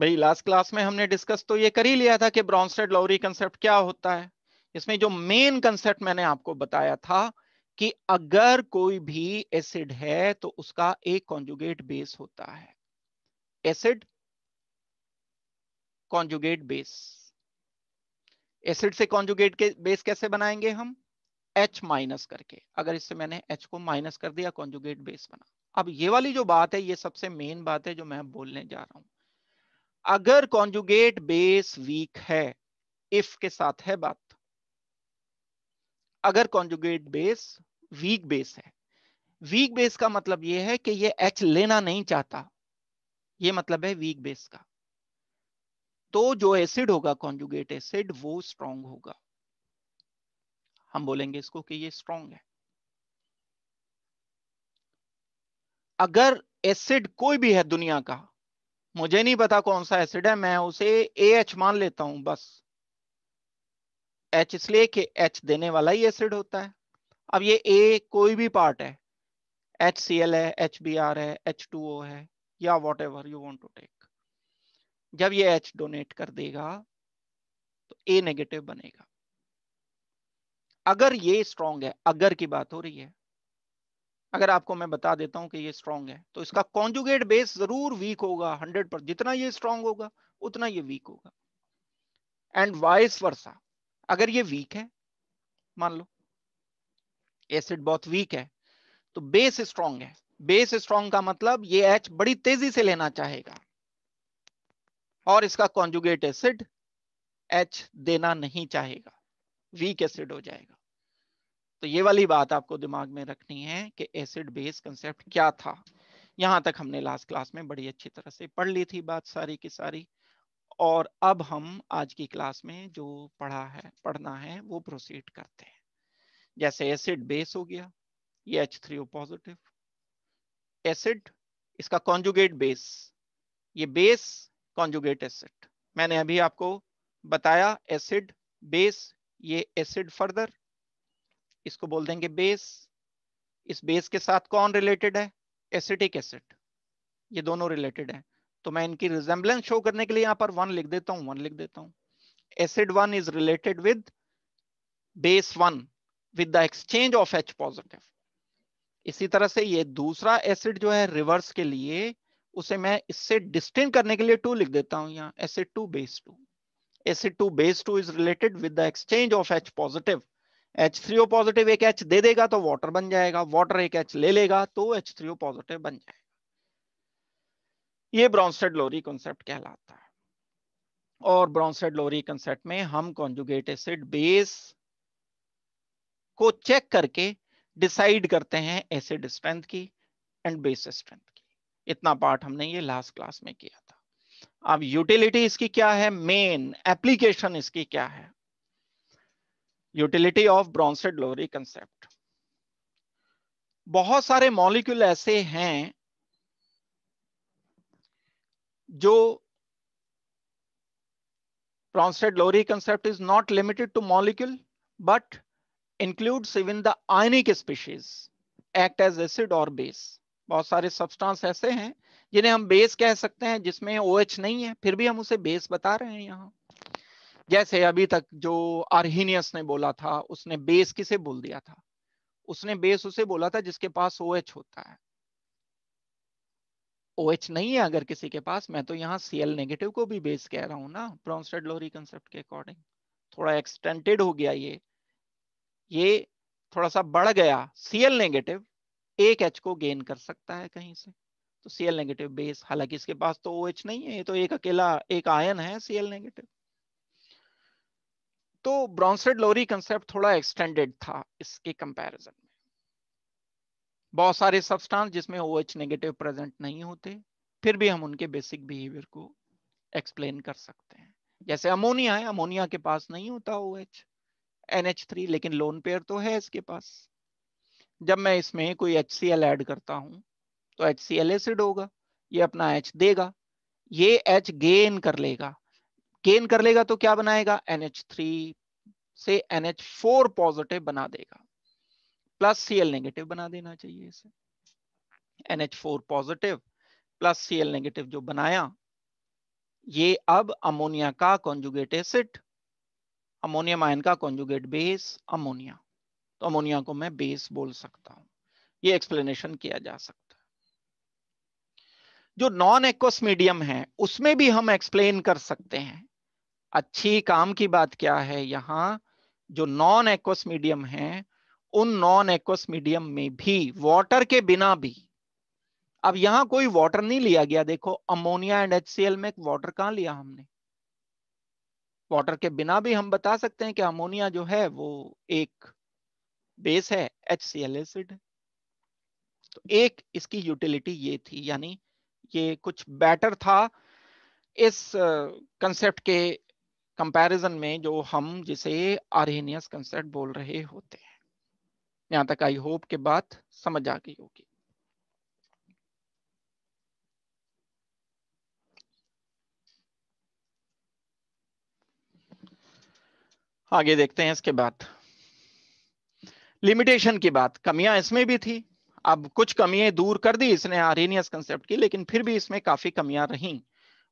भाई last class में हमने डिस्कस तो ये कर ही लिया था कि ब्रॉन्सेड लॉरी कंसेप्ट क्या होता है इसमें जो मेन कंसेप्ट मैंने आपको बताया था कि अगर कोई भी एसिड है तो उसका एक कॉन्जुगेट बेस होता है एसिड कॉन्जुगेट बेस एसिड से कॉन्जुगेट के बेस कैसे बनाएंगे हम एच माइनस करके अगर इससे मैंने एच को माइनस कर दिया कॉन्जुगेट बेस बना अब ये वाली जो बात है ये सबसे मेन बात है जो मैं बोलने जा रहा हूं अगर कॉन्जुगेट बेस वीक है इफ के साथ है बात अगर कॉन्जुगेट बेस वीक बेस है वीक बेस का मतलब यह है कि यह एच लेना नहीं चाहता यह मतलब है वीक बेस का तो जो एसिड होगा कॉन्जुगेट एसिड वो स्ट्रॉन्ग होगा हम बोलेंगे इसको कि यह स्ट्रॉन्ग है अगर एसिड कोई भी है दुनिया का मुझे नहीं पता कौन सा एसिड है मैं उसे ए एच मान लेता हूं बस एच इसलिए कि एच देने वाला ही एसिड होता है अब ये ए कोई भी पार्ट है एच सी एल है एच बी आर है एच टू ओ है या whatever you want to take जब ये एच डोनेट कर देगा तो ए नेगेटिव बनेगा अगर ये स्ट्रॉन्ग है अगर की बात हो रही है अगर आपको मैं बता देता हूं कि ये स्ट्रांग है तो इसका कॉन्जुगेट बेस जरूर वीक होगा हंड्रेड पर जितना ये स्ट्रांग होगा उतना ये वीक होगा एंड वाइस वर्सा अगर ये वीक है मान लो एसिड बहुत वीक है तो बेस स्ट्रांग है बेस स्ट्रांग का मतलब ये एच बड़ी तेजी से लेना चाहेगा और इसका कॉन्जुगेट एसिड एच देना नहीं चाहेगा वीक एसिड हो जाएगा तो ये वाली बात आपको दिमाग में रखनी है कि एसिड बेस कंसेप्ट क्या था यहाँ तक हमने लास्ट क्लास में बड़ी अच्छी तरह से पढ़ ली थी बात सारी की सारी और अब हम आज की क्लास में जो पढ़ा है पढ़ना है वो प्रोसीड करते हैं जैसे एसिड बेस हो गया ये H three O positive acid इसका कॉन्जुगेट बेस ये बेस कॉन्जुगेट एसिड मैंने अभी आपको बताया एसिड बेस ये एसिड फर्दर इसको बोल देंगे बेस इस बेस के साथ कौन रिलेटेड है एसिटिक एसिड ये दोनों रिलेटेड है तो मैं इनकी रिजेंबलेंस शो करने के लिए यहां पर वन लिख देता हूं वन लिख देता हूं acid one is related with base one with the exchange of H positive इसी तरह से ये दूसरा एसिड जो है रिवर्स के लिए उसे मैं इससे डिस्टिंग करने के लिए टू लिख देता हूं यहाँ acid two base two acid two base two is related with the exchange of H positive H three O positive एक एच दे देगा तो वाटर बन जाएगा वाटर एक एच ले लेगा तो एच थ्री ओ पॉजिटिव बन जाएगा ये ब्रॉन्सटेड लोरी कॉन्सेप्ट कहलाता है और ब्रॉन्सटेड लोरी कंसेप्ट में हम कॉन्जुगेट एसिड बेस को चेक करके डिसाइड करते हैं एसिड स्ट्रेंथ की एंड बेस स्ट्रेंथ की इतना पार्ट हमने ये लास्ट क्लास में किया था अब यूटिलिटी इसकी क्या है मेन एप्लीकेशन इसकी क्या है utility of Bronsted Lowry concept बहुत सारे मॉलिक्यूल ऐसे हैं जो Bronsted Lowry concept is not limited to molecule but includes even the ionic species act as acid or base बहुत सारे सब्सटेंस ऐसे हैं जिन्हें हम बेस कह सकते हैं जिसमें ओ OH नहीं है फिर भी हम उसे बेस बता रहे हैं यहाँ जैसे अभी तक जो आर्नियस ने बोला था उसने बेस किसे बोल दिया था उसने बेस उसे बोला था जिसके पास ओ OH होता है ओ OH नहीं है अगर किसी के पास मैं तो यहाँ सी नेगेटिव को भी बेस कह रहा हूं ना ब्रॉन्स्टेड लोरी कंसेप्ट के अकॉर्डिंग थोड़ा एक्सटेंटेड हो गया ये ये थोड़ा सा बढ़ गया सीएल नेगेटिव एक एच को गेन कर सकता है कहीं से तो सीएल नेगेटिव बेस हालांकि इसके पास तो ओ OH नहीं है ये तो एक अकेला एक आयन है सीएल नेगेटिव तो ब्रॉन्सेड लोरी कंसेप्ट थोड़ा एक्सटेंडेड था इसके कंपैरिजन में बहुत सारे सब्सटेंस जिसमें ओ OH नेगेटिव प्रेजेंट नहीं होते फिर भी हम उनके बेसिक बिहेवियर को एक्सप्लेन कर सकते हैं जैसे अमोनिया है अमोनिया के पास नहीं होता O H N H three लेकिन लोन पेयर तो है इसके पास जब मैं इसमें कोई एच सी एल एड करता हूँ तो एच सी एल एसिड होगा ये अपना एच देगा ये एच गेन कर लेगा गेन कर लेगा तो क्या बनाएगा एन एच थ्री से NH4 पॉजिटिव बना देगा प्लस Cl नेगेटिव बना देना चाहिए इसे NH4 positive plus Cl negative जो बनाया ये अब अमोनिया का कॉन्जुगेट एसिड अमोनियम आयन का कॉन्जुगेट बेस अमोनिया तो अमोनिया को मैं बेस बोल सकता हूं ये एक्सप्लेनेशन किया जा सकता है जो नॉन एक्वस मीडियम है उसमें भी हम एक्सप्लेन कर सकते हैं अच्छी काम की बात क्या है यहां जो नॉन एक्वस मीडियम है उन नॉन एक्वस मीडियम में भी वाटर के बिना भी अब यहां कोई वाटर नहीं लिया गया देखो अमोनिया एंड एच में वाटर कहां लिया हमने वाटर के बिना भी हम बता सकते हैं कि अमोनिया जो है वो एक बेस है एच सी एल एसिड तो एक इसकी यूटिलिटी ये थी यानी ये कुछ बेटर था इस कंसेप्ट uh, के कंपैरिजन में जो हम जिसे आरहेनियस कंसेप्ट बोल रहे होते हैं यहां तक आई होप के बात समझ आ गई होगी आगे देखते हैं इसके बाद लिमिटेशन की बात कमियां इसमें भी थी अब कुछ कमियां दूर कर दी इसने आरेनियस कंसेप्ट की लेकिन फिर भी इसमें काफी कमियां रही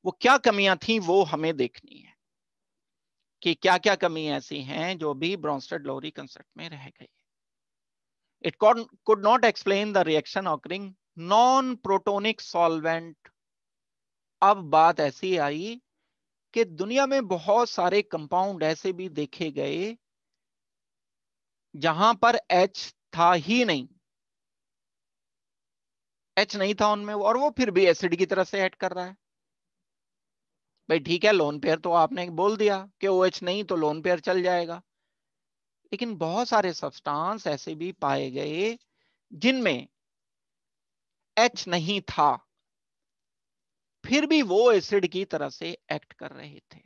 वो क्या कमियां थी वो हमें देखनी है कि क्या क्या कमी ऐसी हैं जो भी ब्रॉन्स्टेड लोरी कंसर्ट में रह गई it could not explain the reaction occurring non protonic solvent अब बात ऐसी आई कि दुनिया में बहुत सारे कंपाउंड ऐसे भी देखे गए जहां पर H था ही नहीं H नहीं था उनमें और वो फिर भी एसिड की तरह से ऐड कर रहा है भाई ठीक है लोन पेयर तो आपने बोल दिया कि ओ OH नहीं तो लोन पेयर चल जाएगा लेकिन बहुत सारे सब्सटेंस ऐसे भी पाए गए जिनमें एच नहीं था फिर भी वो एसिड की तरह से एक्ट कर रहे थे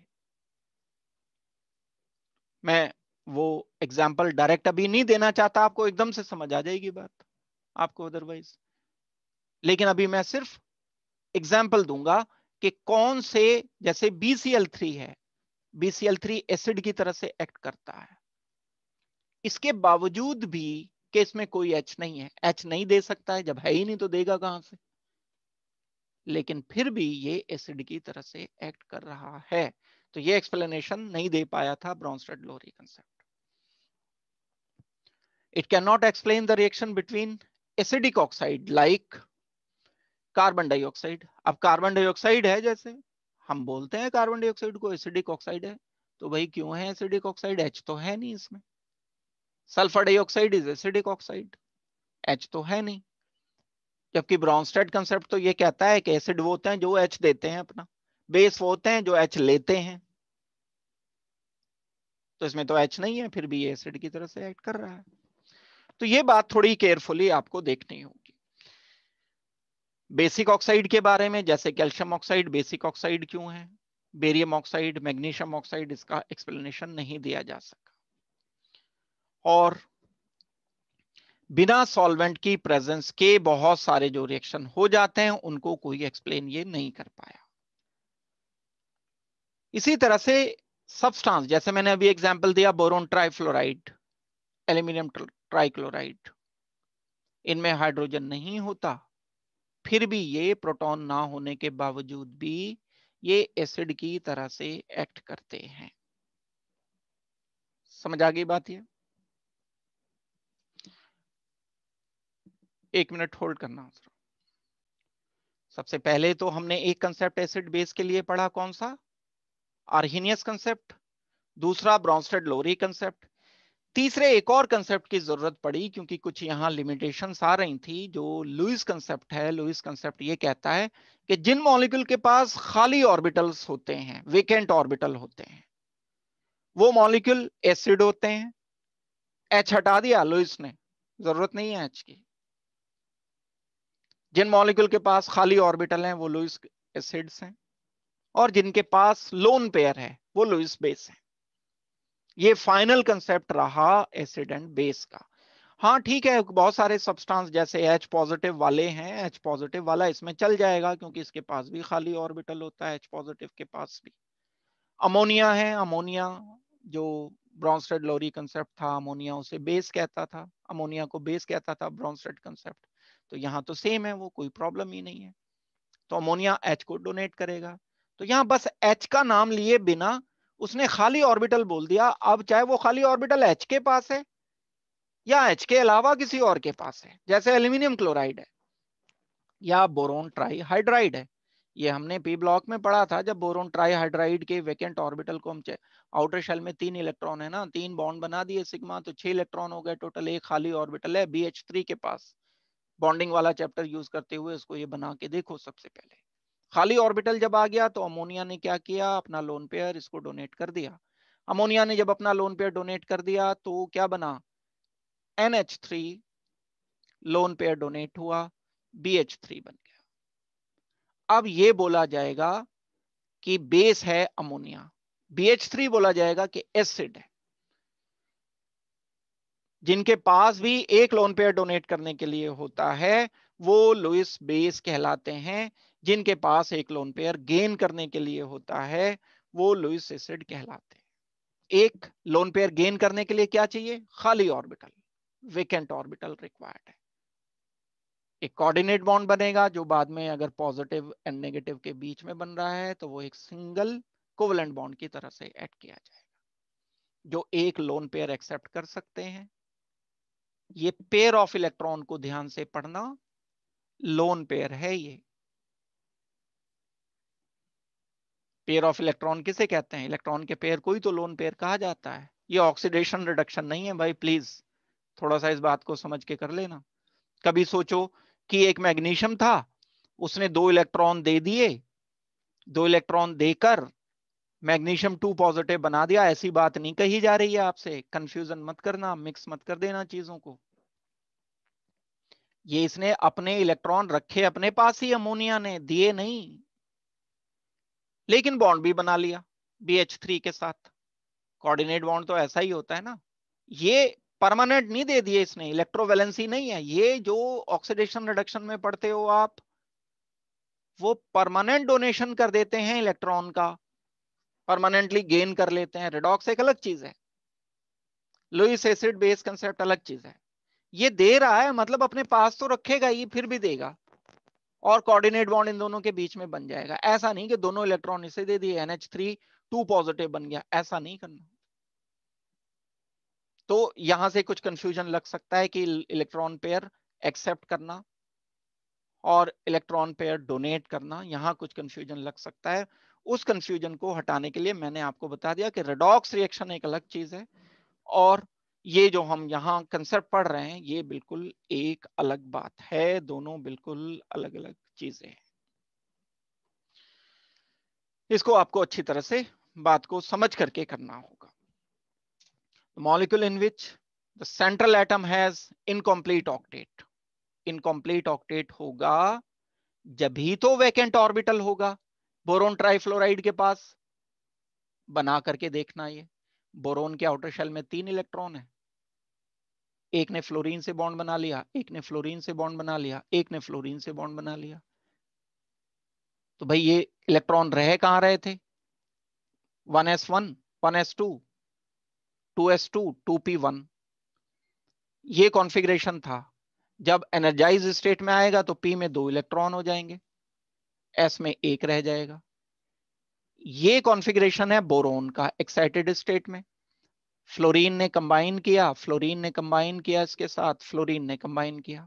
मैं वो एग्जाम्पल डायरेक्ट अभी नहीं देना चाहता आपको एकदम से समझ आ जाएगी बात आपको अदरवाइज लेकिन अभी मैं सिर्फ एग्जाम्पल दूंगा कि कौन से जैसे BCl3 है BCl3 एसिड की तरह से एक्ट करता है इसके बावजूद भी कि इसमें कोई H नहीं है H नहीं दे सकता है जब है ही नहीं तो देगा कहां से लेकिन फिर भी ये एसिड की तरह से एक्ट कर रहा है तो ये एक्सप्लेनेशन नहीं दे पाया था Bronsted Lowry concept can not explain the reaction between acidic oxide like carbon dioxide अब कार्बन डाइऑक्साइड है जैसे हम बोलते हैं कार्बन डाइऑक्साइड को एसिडिक ऑक्साइड है तो भाई क्यों है एसिडिक ऑक्साइड एच तो है नहीं इसमें sulphur dioxide is acidic oxide H तो है नहीं जबकि ब्रॉन्स्टेड कंसेप्ट तो ये कहता है कि एसिड वो होते हैं जो एच देते हैं अपना बेस वो होते हैं जो एच लेते हैं तो इसमें तो एच नहीं है फिर भी ये एसिड की तरह से एक्ट कर रहा है तो ये बात थोड़ी केयरफुली आपको देखनी होगी बेसिक ऑक्साइड के बारे में जैसे कैल्शियम ऑक्साइड बेसिक ऑक्साइड क्यों है बेरियम ऑक्साइड मैग्नीशियम ऑक्साइड इसका एक्सप्लेनेशन नहीं दिया जा सका और बिना सॉल्वेंट की प्रेजेंस के बहुत सारे जो रिएक्शन हो जाते हैं उनको कोई एक्सप्लेन ये नहीं कर पाया इसी तरह से सबस्टांस जैसे मैंने अभी एग्जांपल दिया बोरोन ट्राइफ्लोराइड एल्यूमिनियम ट्राइक्लोराइड इनमें हाइड्रोजन नहीं होता फिर भी ये प्रोटॉन ना होने के बावजूद भी ये एसिड की तरह से एक्ट करते हैं समझ आ गई बात ये एक मिनट होल्ड करना सबसे पहले तो हमने एक कंसेप्ट एसिड बेस के लिए पढ़ा कौन सा आर्नियस कंसेप्ट दूसरा ब्रॉन्स्टेड लोरी कंसेप्ट तीसरे एक और कंसेप्ट की जरूरत पड़ी क्योंकि कुछ यहाँ लिमिटेशन आ रही थी जो लुइस कंसेप्ट है लुइस कंसेप्ट ये कहता है कि जिन मॉलिक्यूल के पास खाली ऑर्बिटल्स होते हैं वेकेंट ऑर्बिटल होते हैं वो मॉलिक्यूल एसिड होते हैं एच हटा दिया लुइस ने जरूरत नहीं है एच की जिन मॉलिक्यूल के पास खाली ऑर्बिटल हैं वो लुइस एसिड्स हैं और जिनके पास लोन पेयर है वो लुइस बेस है ये फाइनल कंसेप्ट रहा एसिड एंड बेस का हाँ ठीक है बहुत सारे सब्सटेंस जैसे एच पॉजिटिव वाले हैं एच पॉजिटिव वाला इसमें चल जाएगा क्योंकि इसके पास भी खाली ऑर्बिटल होता है एच पॉजिटिव के पास भी अमोनिया है अमोनिया जो ब्रॉन्स्टेड लोरी कंसेप्ट था अमोनिया उसे बेस कहता था अमोनिया को बेस कहता था ब्रॉन्स्टेड कंसेप्ट तो यहाँ तो सेम है वो कोई प्रॉब्लम ही नहीं है तो अमोनिया एच को डोनेट करेगा तो यहाँ बस एच का नाम लिए बिना उसने खाली ऑर्बिटल बोल दिया अब चाहे वो खाली ऑर्बिटल एच के पास है या एच के अलावा किसी और के पास है जैसे एल्यूमिनियम क्लोराइड है या बोरोन ट्राईहाइड्राइड है ये हमने पी ब्लॉक में पढ़ा था जब बोरोन ट्राईहाइड्राइड के वेकेंट ऑर्बिटल को हम आउटर शेल में तीन इलेक्ट्रॉन है ना तीन बॉन्ड बना दिए सिग्मा तो छह इलेक्ट्रॉन हो गए टोटल एक खाली ऑर्बिटल है बी के पास बॉन्डिंग वाला चैप्टर यूज करते हुए उसको ये बना के देखो सबसे पहले खाली ऑर्बिटल जब आ गया तो अमोनिया ने क्या किया अपना लोन पेयर इसको डोनेट कर दिया अमोनिया ने जब अपना लोन पेयर डोनेट कर दिया तो क्या बना N three lone pair donate हुआ बी एच थ्री बन गया अब ये बोला जाएगा कि बेस है अमोनिया बी एच थ्री बोला जाएगा कि एसिड है जिनके पास भी एक लोन पेयर डोनेट करने के लिए होता है वो लुइस बेस कहलाते हैं जिनके पास एक लोन पेयर गेन करने के लिए होता है वो लुइस एसिड कहलाते हैं एक लोन पेयर गेन करने के लिए क्या चाहिए खाली ऑर्बिटल वेकेंट ऑर्बिटल रिक्वायर्ड है एक कोऑर्डिनेट बॉन्ड बनेगा जो बाद में अगर पॉजिटिव एंड नेगेटिव के बीच में बन रहा है तो वो एक सिंगल कोवलेंट बॉन्ड की तरह से एड किया जाएगा जो एक लोन पेयर एक्सेप्ट कर सकते हैं ये पेयर ऑफ इलेक्ट्रॉन को ध्यान से पढ़ना लोन पेयर है ये पेयर ऑफ इलेक्ट्रॉन किसे कहते हैं इलेक्ट्रॉन के पेयर को ही तो लोन पेयर कहा जाता है ये ऑक्सीडेशन रिडक्शन नहीं है भाई प्लीज थोड़ा सा इस बात को समझ के कर लेना कभी सोचो कि एक मैग्नीशियम था उसने दो इलेक्ट्रॉन दे दिए दो इलेक्ट्रॉन देकर मैग्नीशियम टू पॉजिटिव बना दिया ऐसी बात नहीं कही जा रही है आपसे कंफ्यूजन मत करना मिक्स मत कर देना चीजों को ये इसने अपने इलेक्ट्रॉन रखे अपने पास ही अमोनिया ने दिए नहीं लेकिन बॉन्ड भी बना लिया बी के साथ कोऑर्डिनेट बॉन्ड तो ऐसा ही होता है ना ये परमानेंट नहीं दे दिए इसने इलेक्ट्रोवैलेंसी नहीं है ये जो ऑक्सीडेशन रिडक्शन में पढ़ते हो आप वो परमानेंट डोनेशन कर देते हैं इलेक्ट्रॉन का परमानेंटली गेन कर लेते हैं रेडॉक्स एक अलग चीज है लुइस एसिड बेस कंसेप्ट अलग चीज है ये दे रहा है मतलब अपने पास तो रखेगा ये फिर भी देगा और कोऑर्डिनेट बॉन्ड इन दोनों के बीच में बन जाएगा ऐसा नहीं कि दोनों इलेक्ट्रॉन इसे दे दिए एनएच थ्री टू पॉजिटिव बन गया ऐसा नहीं करना तो यहां से कुछ कंफ्यूजन लग सकता है कि इलेक्ट्रॉन पेयर एक्सेप्ट करना और इलेक्ट्रॉन पेयर डोनेट करना यहां कुछ कंफ्यूजन लग सकता है उस कंफ्यूजन को हटाने के लिए मैंने आपको बता दिया कि रेडॉक्स रिएक्शन एक अलग चीज है और ये जो हम यहाँ कंसेप्ट पढ़ रहे हैं ये बिल्कुल एक अलग बात है दोनों बिल्कुल अलग अलग चीजें हैं इसको आपको अच्छी तरह से बात को समझ करके करना होगा molecule in which the central atom has incomplete octet incomplete octet होगा जब ही तो वैकेंट ऑर्बिटल होगा बोरोन ट्राइफ्लोराइड के पास बना करके देखना ये बोरोन के आउटर शेल में तीन इलेक्ट्रॉन है एक ने फ्लोरीन से बॉन्ड बना लिया एक ने फ्लोरीन से बॉन्ड बना लिया एक ने फ्लोरीन से बॉन्ड बना लिया तो भाई ये इलेक्ट्रॉन रहे कहां रहे थे 1s1 1s2 2s2 2p1 ये कॉन्फ़िगरेशन था जब एनर्जाइज स्टेट में आएगा तो p में दो इलेक्ट्रॉन हो जाएंगे s में एक रह जाएगा ये कॉन्फ़िगरेशन है बोरोन का एक्साइटेड स्टेट में फ्लोरीन ने कंबाइन किया फ्लोरीन ने कंबाइन किया इसके साथ फ्लोरीन ने कंबाइन किया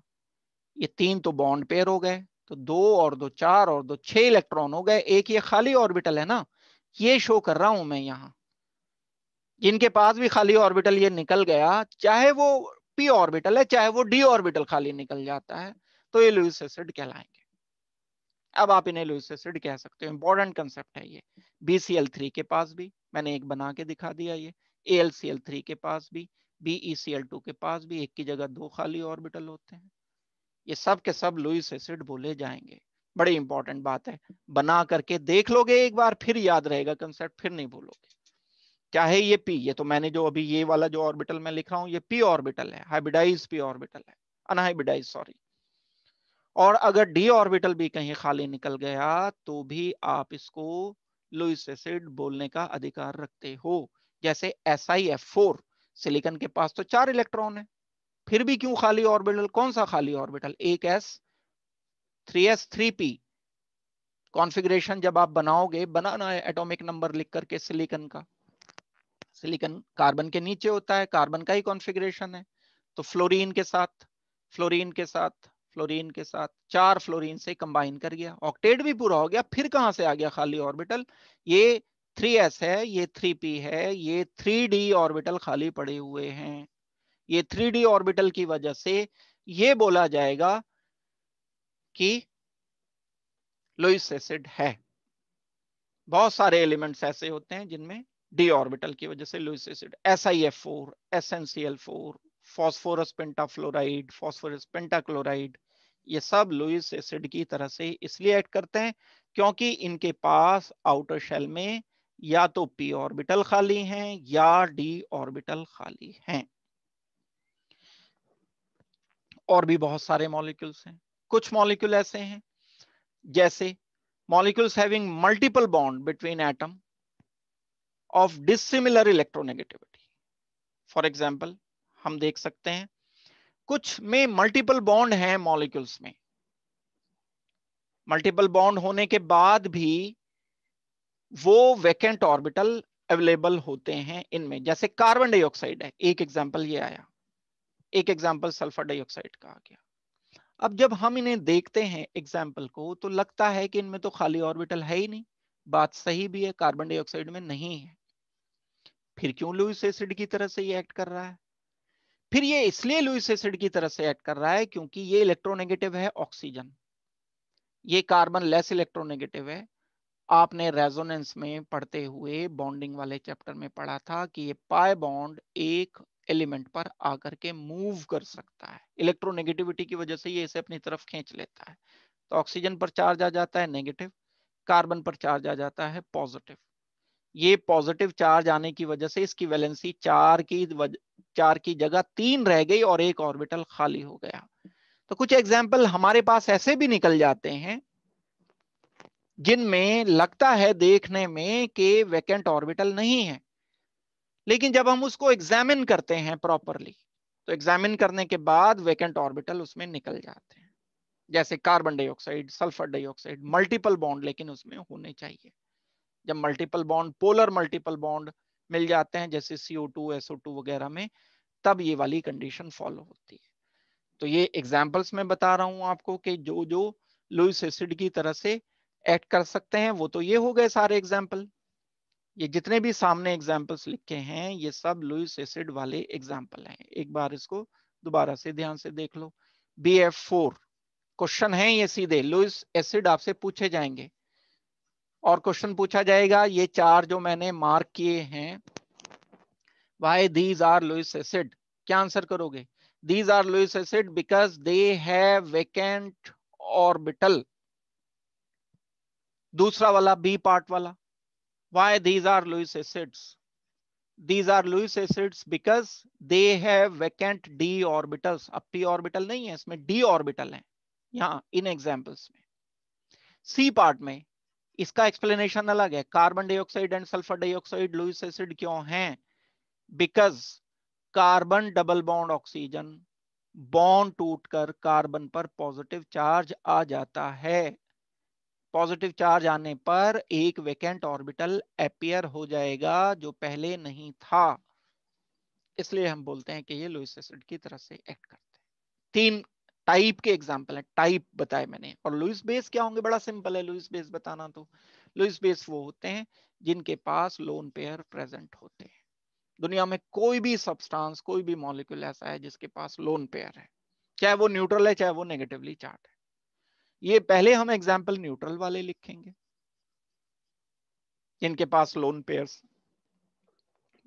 ये तीन तो बॉन्ड पेयर हो गए तो दो और दो चार और दो छह इलेक्ट्रॉन हो गए एक ये खाली ऑर्बिटल है ना ये शो कर रहा हूं मैं यहाँ जिनके पास भी खाली ऑर्बिटल ये निकल गया चाहे वो पी ऑर्बिटल है चाहे वो डी ऑर्बिटल खाली निकल जाता है तो ये लुइस एसिड कहलाएंगे अब आप इन्हें लुइस एसिड कह सकते हो इंपॉर्टेंट कंसेप्ट है ये बीसीएल के पास भी मैंने एक बना के दिखा दिया ये ए थ्री के पास भी बी टू e के पास भी एक की जगह दो खाली ऑर्बिटल होते हैं ये सब के सब लुइस एसिड बोले जाएंगे बड़ी इंपॉर्टेंट बात है बना करके देख लोगे एक बार फिर याद रहेगा कंसेप्ट फिर नहीं भूलोगे क्या है ये पी ये तो मैंने जो अभी ये वाला जो ऑर्बिटल में लिख रहा हूँ ये पी ऑर्बिटल है हाइब्रिडाइज पी ऑर्बिटल है अनहाइब्रिडाइज सॉरी और अगर डी ऑर्बिटल भी कहीं खाली निकल गया तो भी आप इसको लुइस एसिड बोलने का अधिकार रखते हो जैसे S I F four silicon के पास तो चार इलेक्ट्रॉन है फिर भी क्यों खाली ऑर्बिटल कौन सा खाली ऑर्बिटल एक S three S three P configuration जब आप बनाओगे बनाना है एटॉमिक नंबर लिख करके सिलिकन का सिलिकन कार्बन के नीचे होता है कार्बन का ही कॉन्फ़िगरेशन है तो फ्लोरीन के साथ फ्लोरीन के साथ फ्लोरीन के साथ चार फ्लोरीन से कंबाइन कर गया ऑक्टेट भी पूरा हो गया फिर कहां से आ गया खाली ऑर्बिटल ये थ्री एस है ये थ्री पी है ये थ्री डी ऑर्बिटल खाली पड़े हुए हैं ये थ्री डी ऑर्बिटल की वजह से ये बोला जाएगा कि लुइस एसिड है बहुत सारे एलिमेंट्स ऐसे होते हैं जिनमें डी ऑर्बिटल की वजह से Lewis acid S I F four S N C L four phosphorus pentafluoride phosphorus pentachloride ये सब लुइस एसिड की तरह से इसलिए एक्ट करते हैं क्योंकि इनके पास आउटर शेल में या तो पी ऑर्बिटल खाली हैं या डी ऑर्बिटल खाली हैं और भी बहुत सारे मॉलिक्यूल्स हैं कुछ मॉलिक्यूल ऐसे हैं जैसे molecules having multiple bond between atom of dissimilar electronegativity for example हम देख सकते हैं कुछ में मल्टीपल बॉन्ड हैं मॉलिक्यूल्स में मल्टीपल बॉन्ड होने के बाद भी वो वैकेंट ऑर्बिटल अवेलेबल होते हैं इनमें जैसे कार्बन डाइऑक्साइड है एक एग्जाम्पल ये आया एक एग्जाम्पल सल्फर डाइऑक्साइड का आ गया अब जब हम इन्हें देखते हैं एग्जाम्पल को तो लगता है कि इनमें तो खाली ऑर्बिटल है ही नहीं बात सही भी है कार्बन डाइऑक्साइड में नहीं है फिर क्यों लुइस एसिड की तरह से ये एक्ट कर रहा है फिर ये इसलिए लुइस एसिड की तरह से एक्ट कर रहा है क्योंकि ये इलेक्ट्रोनेगेटिव है ऑक्सीजन ये कार्बन लेस इलेक्ट्रोनेगेटिव है आपने रेजोनेंस में पढ़ते हुए बॉन्डिंग वाले चैप्टर में पढ़ा था कि ये पाई बॉन्ड एक एलिमेंट पर आकर के मूव कर सकता है इलेक्ट्रोनेगेटिविटी की वजह से ये इसे अपनी तरफ खींच लेता है तो ऑक्सीजन पर चार्ज आ जाता है नेगेटिव कार्बन पर चार्ज आ जाता है पॉजिटिव ये पॉजिटिव चार्ज आने की वजह से इसकी वैलेंसी चार की वज... चार की जगह तीन रह गई और एक ऑर्बिटल खाली हो गया तो कुछ एग्जाम्पल हमारे पास ऐसे भी निकल जाते हैं जिनमें लगता है देखने में कि वैकेंट ऑर्बिटल नहीं है लेकिन जब हम उसको एग्जामिन करते हैं प्रॉपरली तो एग्जामिन करने के बाद वैकेंट ऑर्बिटल उसमें निकल जाते हैं जैसे carbon dioxide sulphur dioxide multiple bond लेकिन उसमें होने चाहिए जब multiple bond polar multiple bond मिल जाते हैं जैसे सीओ टू एसओ टू वगैरह में तब ये वाली कंडीशन फॉलो होती है तो ये एग्जाम्पल्स में बता रहा हूँ आपको कि जो जो लुइस एसिड की तरह से एक्ट कर सकते हैं वो तो ये हो गए सारे एग्जाम्पल ये जितने भी सामने एग्जाम्पल्स लिखे हैं ये सब लुइस एसिड वाले एग्जाम्पल हैं एक बार इसको दोबारा से ध्यान से देख लो बी एफ फोर क्वेश्चन है ये सीधे लुइस एसिड आपसे पूछे जाएंगे और क्वेश्चन पूछा जाएगा ये चार जो मैंने मार्क किए हैं why these are Lewis acid क्या आंसर करोगे these are Lewis acid because they have vacant orbital दूसरा वाला बी पार्ट वाला why these are Lewis acids these are Lewis acids because they have vacant D orbitals अब P orbital नहीं है इसमें D orbital है यहां इन एग्जाम्पल्स में सी पार्ट में इसका एक्सप्लेनेशन अलग है carbon dioxide and sulphur dioxide Lewis acid क्यों है because carbon double bond oxygen bond टूटकर कार्बन पर पॉजिटिव चार्ज आ जाता है पॉजिटिव चार्ज आने पर एक वेकेंट ऑर्बिटल अपियर हो जाएगा जो पहले नहीं था इसलिए हम बोलते हैं कि ये लुइस एसिड की तरह से एक्ट करते हैं तीन टाइप के एग्जाम्पल है टाइप बताए मैंने और लुइस बेस क्या होंगे बड़ा सिंपल है लुइस बेस बताना तो लुइस बेस वो होते हैं जिनके पास लोन पेयर प्रेजेंट होते हैं दुनिया में कोई भी सब्सटेंस कोई भी मॉलिक्यूल ऐसा है जिसके पास लोन पेयर है चाहे वो न्यूट्रल है चाहे वो नेगेटिवली चार्ट है ये पहले हम एग्जाम्पल न्यूट्रल वाले लिखेंगे जिनके पास लोन पेयर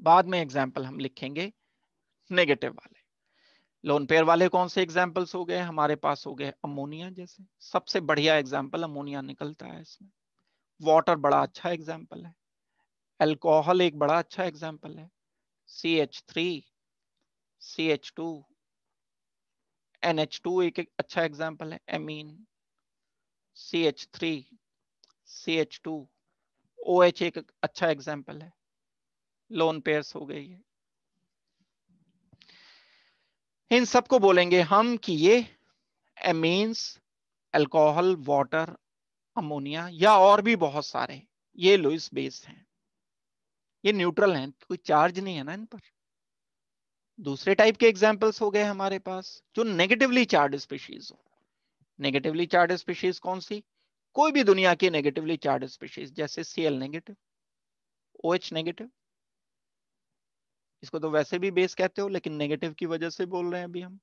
बाद में एग्जाम्पल हम लिखेंगे नेगेटिव वाले लोन पेयर वाले कौन से एग्जाम्पल्स हो गए हमारे पास हो गए अमोनिया जैसे सबसे बढ़िया एग्जाम्पल अमोनिया निकलता है इसमें वाटर बड़ा अच्छा एग्जाम्पल है एल्कोहल एक बड़ा अच्छा एग्जाम्पल है C H three C H two N H two एक अच्छा एग्जाम्पल है amine C H three C H two O H एक अच्छा एग्जाम्पल है लोन पेयर्स हो गई है इन सबको बोलेंगे हम कि ये एमीन्स एल्कोहल वाटर अमोनिया या और भी बहुत सारे ये लुइस बेस हैं ये न्यूट्रल हैं कोई चार्ज नहीं है ना इन पर दूसरे टाइप के एग्जाम्पल्स हो गए हमारे पास जो नेगेटिवली चार्ज स्पीशीज हो नेगेटिवली चार्ज स्पीशीज कौन सी कोई भी दुनिया की नेगेटिवली चार्ज स्पीशीज जैसे C L negative O H negative इसको तो वैसे भी बेस कहते हो लेकिन नेगेटिव की वजह से बोल रहे हैं अभी हम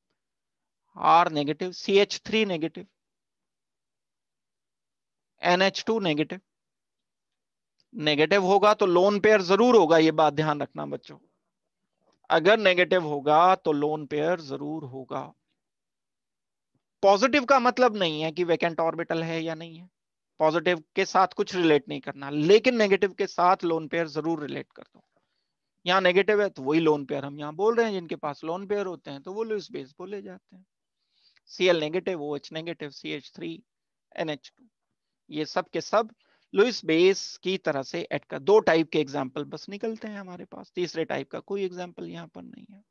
R negative C H three negative N H two negative negative होगा तो लोन पेयर जरूर होगा ये बात ध्यान रखना बच्चों अगर नेगेटिव होगा तो लोन पेयर जरूर होगा पॉजिटिव का मतलब नहीं है कि वैकेंट ऑर्बिटल है या नहीं है पॉजिटिव के साथ कुछ रिलेट नहीं करना लेकिन नेगेटिव के साथ लोन पेयर जरूर रिलेट कर दो यहाँ नेगेटिव है तो वही लोन पेयर हम यहाँ बोल रहे हैं जिनके पास लोन पेयर होते हैं तो वो लुइस बेस बोले जाते हैं C L negative O H negative C H three N H two ये सब के सब लुइस बेस की तरह से एड कर दो टाइप के एग्जाम्पल बस निकलते हैं हमारे पास तीसरे टाइप का कोई एग्जाम्पल यहाँ पर नहीं है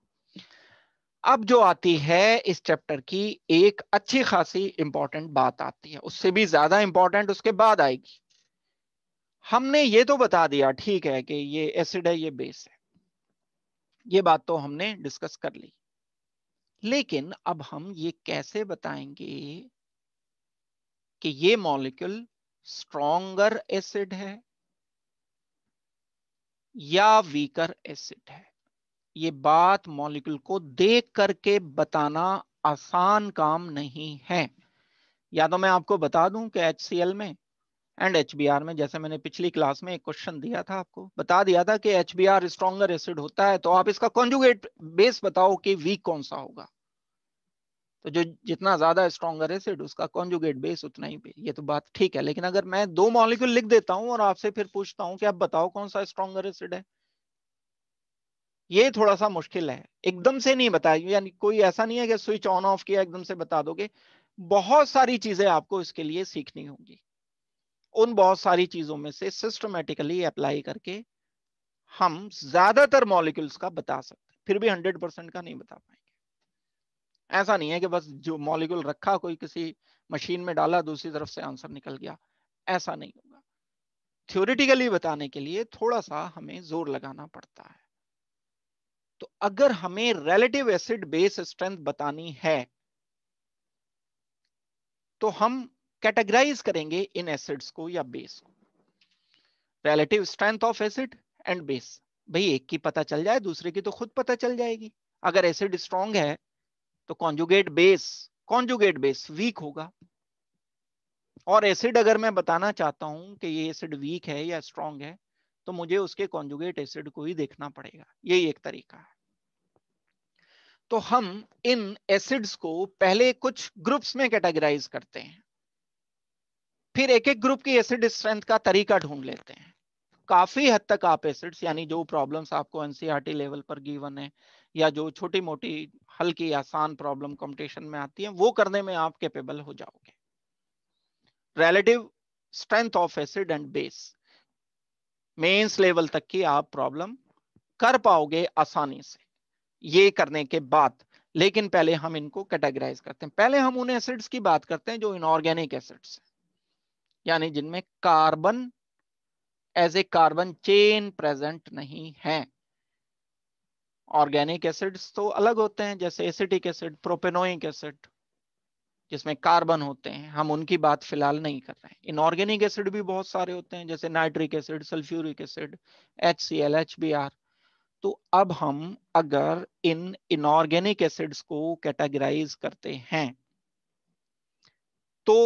अब जो आती है इस चैप्टर की एक अच्छी खासी इंपॉर्टेंट बात आती है उससे भी ज्यादा इंपॉर्टेंट उसके बाद आएगी हमने ये तो बता दिया ठीक है कि ये एसिड है ये बेस है ये बात तो हमने डिस्कस कर ली लेकिन अब हम ये कैसे बताएंगे कि ये मॉलिक्यूल स्ट्रोंगर एसिड है या वीकर एसिड है ये बात मॉलिक्यूल को देख करके बताना आसान काम नहीं है या तो मैं आपको बता दूं कि एच में एंड एच में जैसे मैंने पिछली क्लास में एक क्वेश्चन दिया था आपको बता दिया था कि H B R stronger acid होता है तो आप इसका कॉन्जुगेट बेस बताओ कि वीक कौन सा होगा तो जो जितना ज्यादा स्ट्रॉन्गर एसिड उसका कॉन्जुगेट बेस उतना ही ये तो बात ठीक है लेकिन अगर मैं दो मॉलिक्यूल लिख देता हूँ और आपसे फिर पूछता हूँ कि आप बताओ कौन सा स्ट्रॉन्गर एसिड है ये थोड़ा सा मुश्किल है एकदम से नहीं बताया यानी कोई ऐसा नहीं है कि स्विच ऑन ऑफ किया एकदम से बता दोगे बहुत सारी चीजें आपको इसके लिए सीखनी होगी उन बहुत सारी चीजों में से सिस्टमेटिकली अप्लाई करके हम ज्यादातर मॉलिक्यूल्स का बता सकते फिर भी हंड्रेड परसेंट का नहीं बता पाएंगे ऐसा नहीं है कि बस जो मॉलिक्यूल रखा कोई किसी मशीन में डाला दूसरी तरफ से आंसर निकल गया ऐसा नहीं होगा थ्योरिटिकली बताने के लिए थोड़ा सा हमें जोर लगाना पड़ता है तो अगर हमें रिलेटिव एसिड बेस स्ट्रेंथ बतानी है तो हम कैटेगराइज करेंगे इन एसिड्स को या बेस को relative strength of acid and base भाई एक की पता चल जाए दूसरे की तो खुद पता चल जाएगी अगर एसिड स्ट्रॉन्ग है तो conjugate base conjugate base weak होगा और एसिड अगर मैं बताना चाहता हूं कि ये एसिड वीक है या स्ट्रॉन्ग है तो मुझे उसके कॉन्जुगेट एसिड को ही देखना पड़ेगा यही एक तरीका है तो हम इन एसिड्स को पहले कुछ ग्रुप्स में कैटेगराइज करते हैं फिर एक एक ग्रुप की एसिड स्ट्रेंथ का तरीका ढूंढ लेते हैं काफी हद तक आप एसिड्स यानी जो प्रॉब्लम्स आपको एनसीईआरटी लेवल e पर गिवन है या जो छोटी मोटी हल्की आसान प्रॉब्लम कॉम्पिटिशन में आती है वो करने में आप कैपेबल हो जाओगे relative strength of acid and base mains level तक की आप प्रॉब्लम कर पाओगे आसानी से ये करने के बाद लेकिन पहले हम इनको कैटेगराइज करते हैं पहले हम उन एसिड्स की बात करते हैं जो इनऑर्गेनिक एसिड्स यानी जिनमें carbon as a carbon chain present नहीं है ऑर्गेनिक एसिड्स तो अलग होते हैं जैसे एसिटिक एसिड प्रोपेनोइक एसिड जिसमें कार्बन होते हैं हम उनकी बात फिलहाल नहीं कर रहे हैं इनऑर्गेनिक एसिड भी बहुत सारे होते हैं जैसे nitric acid sulphuric acid H C L H B R तो अब हम अगर इन इनऑर्गेनिक एसिड्स को कैटेगराइज करते हैं तो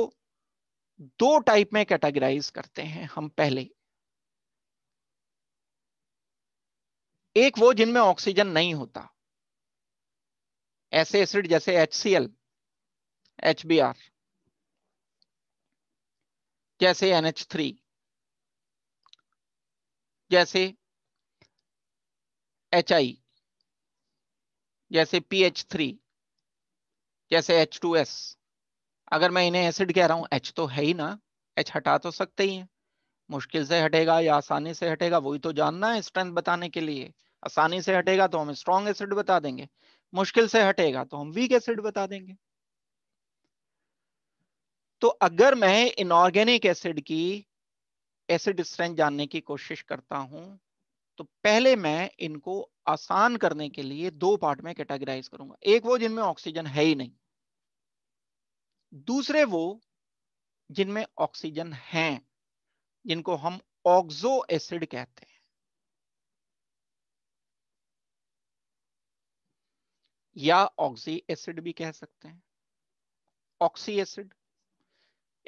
दो टाइप में कैटेगराइज करते हैं हम पहले एक वो जिनमें ऑक्सीजन नहीं होता ऐसे एसिड जैसे H C L H B R जैसे एनएच थ्री जैसे एच आई जैसे पी एच थ्री जैसे एच टू एस अगर मैं इन्हें एसिड कह रहा हूं एच तो है ही ना एच हटा तो सकते ही हैं मुश्किल से हटेगा या आसानी से हटेगा वही तो जानना है स्ट्रेंथ बताने के लिए आसानी से हटेगा तो हम स्ट्रॉन्ग एसिड बता देंगे मुश्किल से हटेगा तो हम वीक एसिड बता देंगे तो अगर मैं इनऑर्गेनिक एसिड की एसिड स्ट्रेंथ जानने की कोशिश करता हूं तो पहले मैं इनको आसान करने के लिए दो पार्ट में कैटेगराइज करूंगा एक वो जिनमें ऑक्सीजन है ही नहीं दूसरे वो जिनमें ऑक्सीजन है जिनको हम ऑक्सो एसिड कहते हैं या ऑक्सी एसिड भी कह सकते हैं ऑक्सी एसिड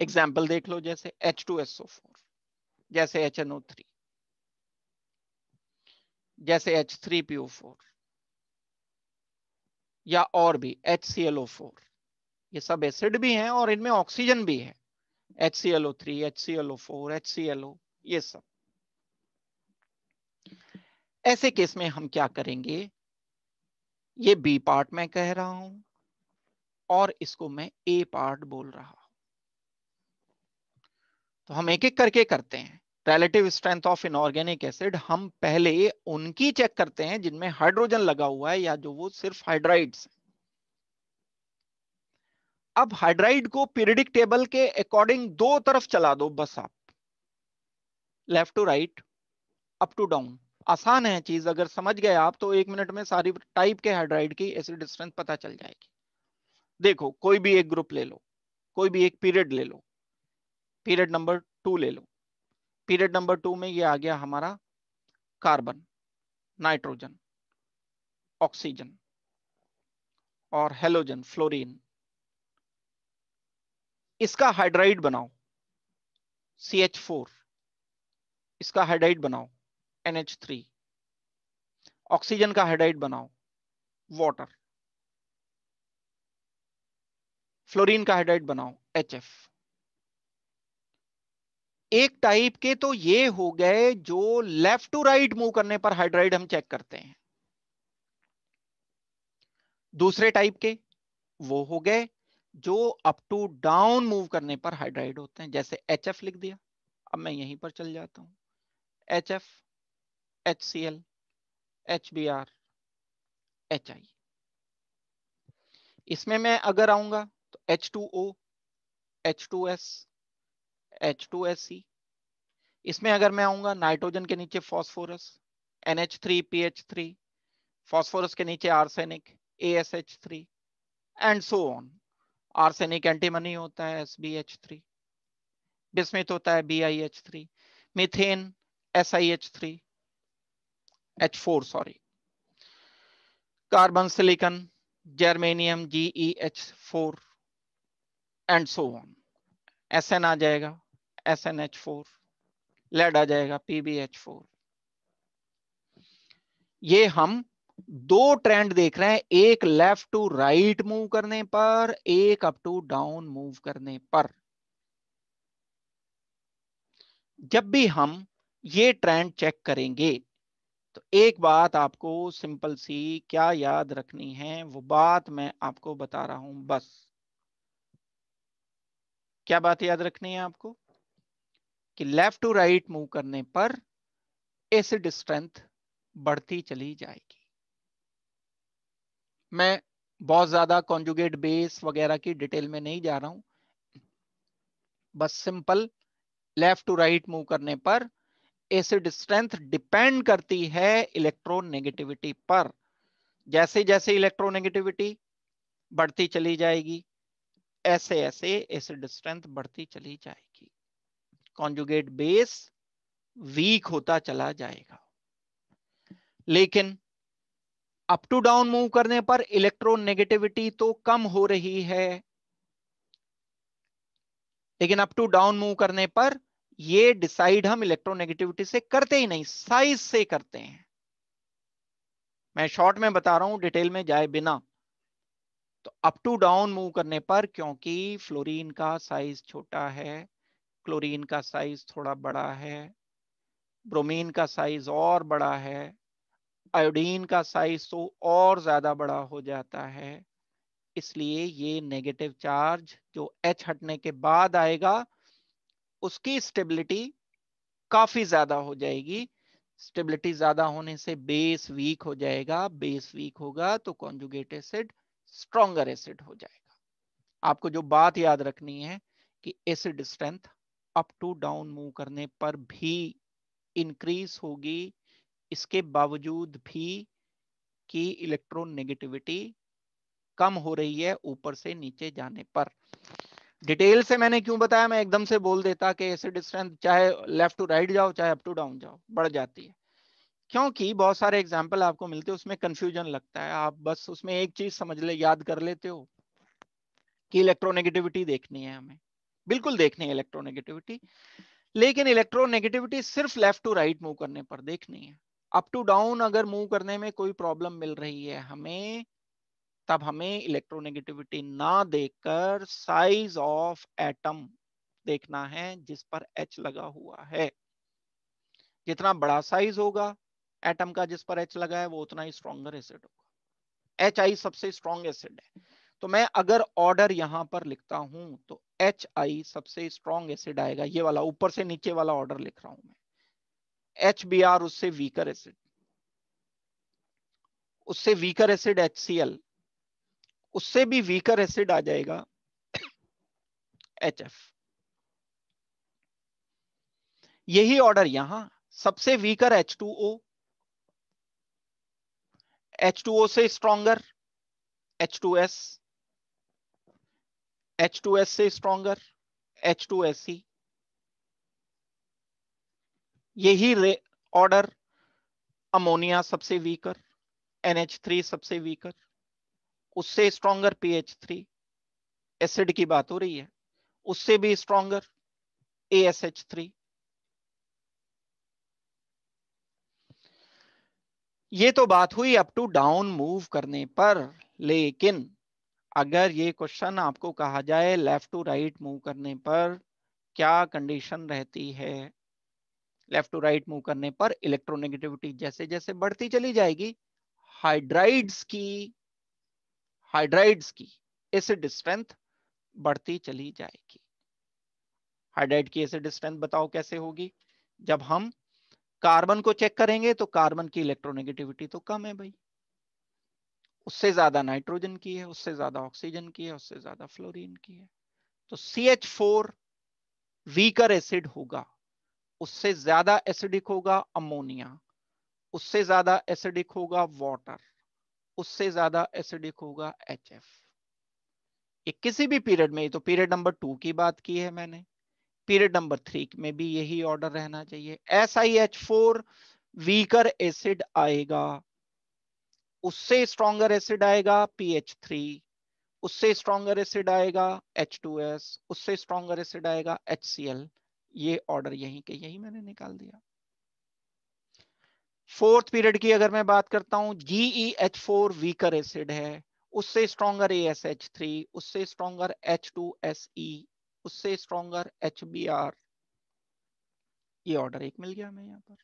एग्जाम्पल देख लो जैसे H2SO4 जैसे HNO3 जैसे H three P O four या और भी H C L O four ये सब एसिड भी हैं और इनमें ऑक्सीजन भी है H C L O three H C L O four H C L O ये सब ऐसे केस में हम क्या करेंगे ये बी पार्ट में कह रहा हूं और इसको मैं ए पार्ट बोल रहा हूं तो हम एक एक करके करते हैं relative strength of inorganic acid हम पहले उनकी चेक करते हैं जिनमें हाइड्रोजन लगा हुआ है या जो वो सिर्फ हाइड्राइड्स अब हाइड्राइड को पीरियडिक टेबल के अकॉर्डिंग दो तरफ चला दो बस आप left to right up to down आसान है चीज अगर समझ गए आप तो एक मिनट में सारी टाइप के हाइड्राइड की एसिड स्ट्रेंथ पता चल जाएगी देखो कोई भी एक ग्रुप ले लो कोई भी एक पीरियड ले लो पीरियड नंबर टू ले लो पीरियड नंबर टू में ये आ गया हमारा कार्बन नाइट्रोजन ऑक्सीजन और हेलोजन फ्लोरीन इसका हाइड्राइड बनाओ सी एच फोर इसका हाइड्राइड बनाओ थ्री ऑक्सीजन का हाइड्राइड बनाओ वाटर फ्लोरीन का हाइड्राइड बनाओ एच एफ एक टाइप के तो ये हो गए जो लेफ्ट टू राइट मूव करने पर हाइड्राइड हम चेक करते हैं दूसरे टाइप के वो हो गए जो अप टू डाउन मूव करने पर हाइड्राइड होते हैं जैसे एच एफ लिख दिया अब मैं यहीं पर चल जाता हूं H F H C L H B R H I इसमें मैं अगर आऊंगा तो H two O H two S H two S C इसमें अगर मैं आऊंगा नाइट्रोजन के नीचे phosphorus N H three P H three phosphorus के नीचे arsenic A S H three and so on arsenic antimony होता है S B H three bismuth होता है B I H three methane S I H three H four sorry carbon silicon germanium G E H four and so on S N आ जाएगा S N H four lead आ जाएगा P B H four ये हम दो trend देख रहे हैं एक लेफ्ट टू राइट मूव करने पर एक अप टू डाउन मूव करने पर जब भी हम ये ट्रेंड चेक करेंगे तो एक बात आपको सिंपल सी क्या याद रखनी है वो बात मैं आपको बता रहा हूं बस क्या बात याद रखनी है आपको कि लेफ्ट टू राइट मूव करने पर एसिड स्ट्रेंथ बढ़ती चली जाएगी मैं बहुत ज्यादा कॉन्जुगेट बेस वगैरह की डिटेल में नहीं जा रहा हूं बस simple left to right move करने पर एसिड स्ट्रेंथ डिपेंड करती है इलेक्ट्रोनेगेटिविटी पर जैसे जैसे इलेक्ट्रोनेगेटिविटी बढ़ती चली जाएगी ऐसे ऐसे एसिड स्ट्रेंथ बढ़ती चली जाएगी कॉन्जुगेट बेस वीक होता चला जाएगा लेकिन अप टू डाउन मूव करने पर इलेक्ट्रोनेगेटिविटी तो कम हो रही है लेकिन अप टू डाउन मूव करने पर ये डिसाइड हम इलेक्ट्रोनेगेटिविटी से करते ही नहीं साइज से करते हैं मैं शॉर्ट में बता रहा हूं डिटेल में जाए बिना तो अप टू डाउन मूव करने पर क्योंकि फ्लोरीन का साइज छोटा है क्लोरीन का साइज थोड़ा बड़ा है ब्रोमीन का साइज और बड़ा है आयोडीन का साइज तो और ज्यादा बड़ा हो जाता है इसलिए ये नेगेटिव चार्ज जो एच हटने के बाद आएगा उसकी स्टेबिलिटी काफी ज्यादा हो जाएगी स्टेबिलिटी ज्यादा होने से बेस वीक हो जाएगा बेस वीक होगा तो कॉन्जुगेट एसिड स्ट्रोंगर एसिड हो जाएगा आपको जो बात याद रखनी है कि acid strength up to down move करने पर भी इंक्रीज होगी इसके बावजूद भी कि इलेक्ट्रोनेगेटिविटी कम हो रही है ऊपर से नीचे जाने पर डिटेल से मैंने क्यों बताया मैं एकदम से बोल देता कि ऐसे डिस्टेंस चाहे लेफ्ट टू राइट जाओ चाहे अप टू डाउन जाओ बढ़ जाती है क्योंकि बहुत सारे एग्जाम्पल आपको मिलते हैं उसमें कंफ्यूजन लगता है आप बस उसमें एक चीज समझ ले याद कर लेते हो कि इलेक्ट्रोनेगेटिविटी देखनी है हमें बिल्कुल देखनी है इलेक्ट्रोनेगेटिविटी लेकिन इलेक्ट्रोनेगेटिविटी सिर्फ लेफ्ट टू राइट मूव करने पर देखनी है अप टू डाउन अगर मूव करने में कोई प्रॉब्लम मिल रही है हमें तब हमें इलेक्ट्रोनेगेटिविटी ना देखकर साइज ऑफ एटम देखना है जिस पर एच लगा हुआ है जितना बड़ा साइज होगा एटम का जिस पर एच लगा है वो उतना ही स्ट्रॉन्गर एसिड होगा एच आई सबसे स्ट्रॉन्ग एसिड है तो मैं अगर ऑर्डर यहां पर लिखता हूं तो एच आई सबसे स्ट्रॉन्ग एसिड आएगा ये वाला ऊपर से नीचे वाला ऑर्डर लिख रहा हूं मैं एच बी आर उससे वीकर एसिड उससे weaker acid H C L उससे भी वीकर एसिड आ जाएगा एच एफ यही ऑर्डर यहां सबसे weaker H two O H two O से stronger H two S H two S से stronger H two S C यही ऑर्डर अमोनिया सबसे वीकर एनएच थ्री सबसे वीकर उससे स्ट्रॉन्गर एच थ्री एसिड की बात हो रही है उससे भी स्ट्रॉन्गर एच थ्री ये तो बात हुई अप टू डाउन मूव करने पर लेकिन अगर ये क्वेश्चन आपको कहा जाए लेफ्ट टू राइट मूव करने पर क्या कंडीशन रहती है लेफ्ट टू राइट मूव करने पर इलेक्ट्रोनेगेटिविटी जैसे जैसे बढ़ती चली जाएगी हाइड्राइड्स की हाइड्राइड्स की एसिड स्ट्रेंथ बढ़ती चली जाएगी हाइड्राइड की एसिड स्ट्रेंथ बताओ कैसे होगी जब हम कार्बन को चेक करेंगे तो कार्बन की इलेक्ट्रोनेगेटिविटी तो कम है भाई उससे ज्यादा नाइट्रोजन की है उससे ज्यादा ऑक्सीजन की है उससे ज्यादा फ्लोरीन की है तो C H four weaker acid होगा उससे ज्यादा एसिडिक होगा अमोनिया उससे ज्यादा एसिडिक होगा वाटर उससे ज्यादा एसिडिक होगा एच एफ ये किसी भी पीरियड में तो पीरियड नंबर टू की बात की है मैंने पीरियड नंबर थ्री में भी यही ऑर्डर रहना चाहिए S I H four weaker acid आएगा उससे स्ट्रॉन्गर एसिड आएगा पीएच थ्री उससे स्ट्रॉन्गर एसिड आएगा एच टू एस उससे स्ट्रॉन्गर एसिड आएगा एच सी एल ये ऑर्डर यहीं के यही मैंने निकाल दिया फोर्थ पीरियड की अगर मैं बात करता हूं G E H four weaker acid है उससे stronger A S H three उससे stronger H two S E उससे स्ट्रॉन्गर एच बी आर ये ऑर्डर एक मिल गया हमें यहाँ पर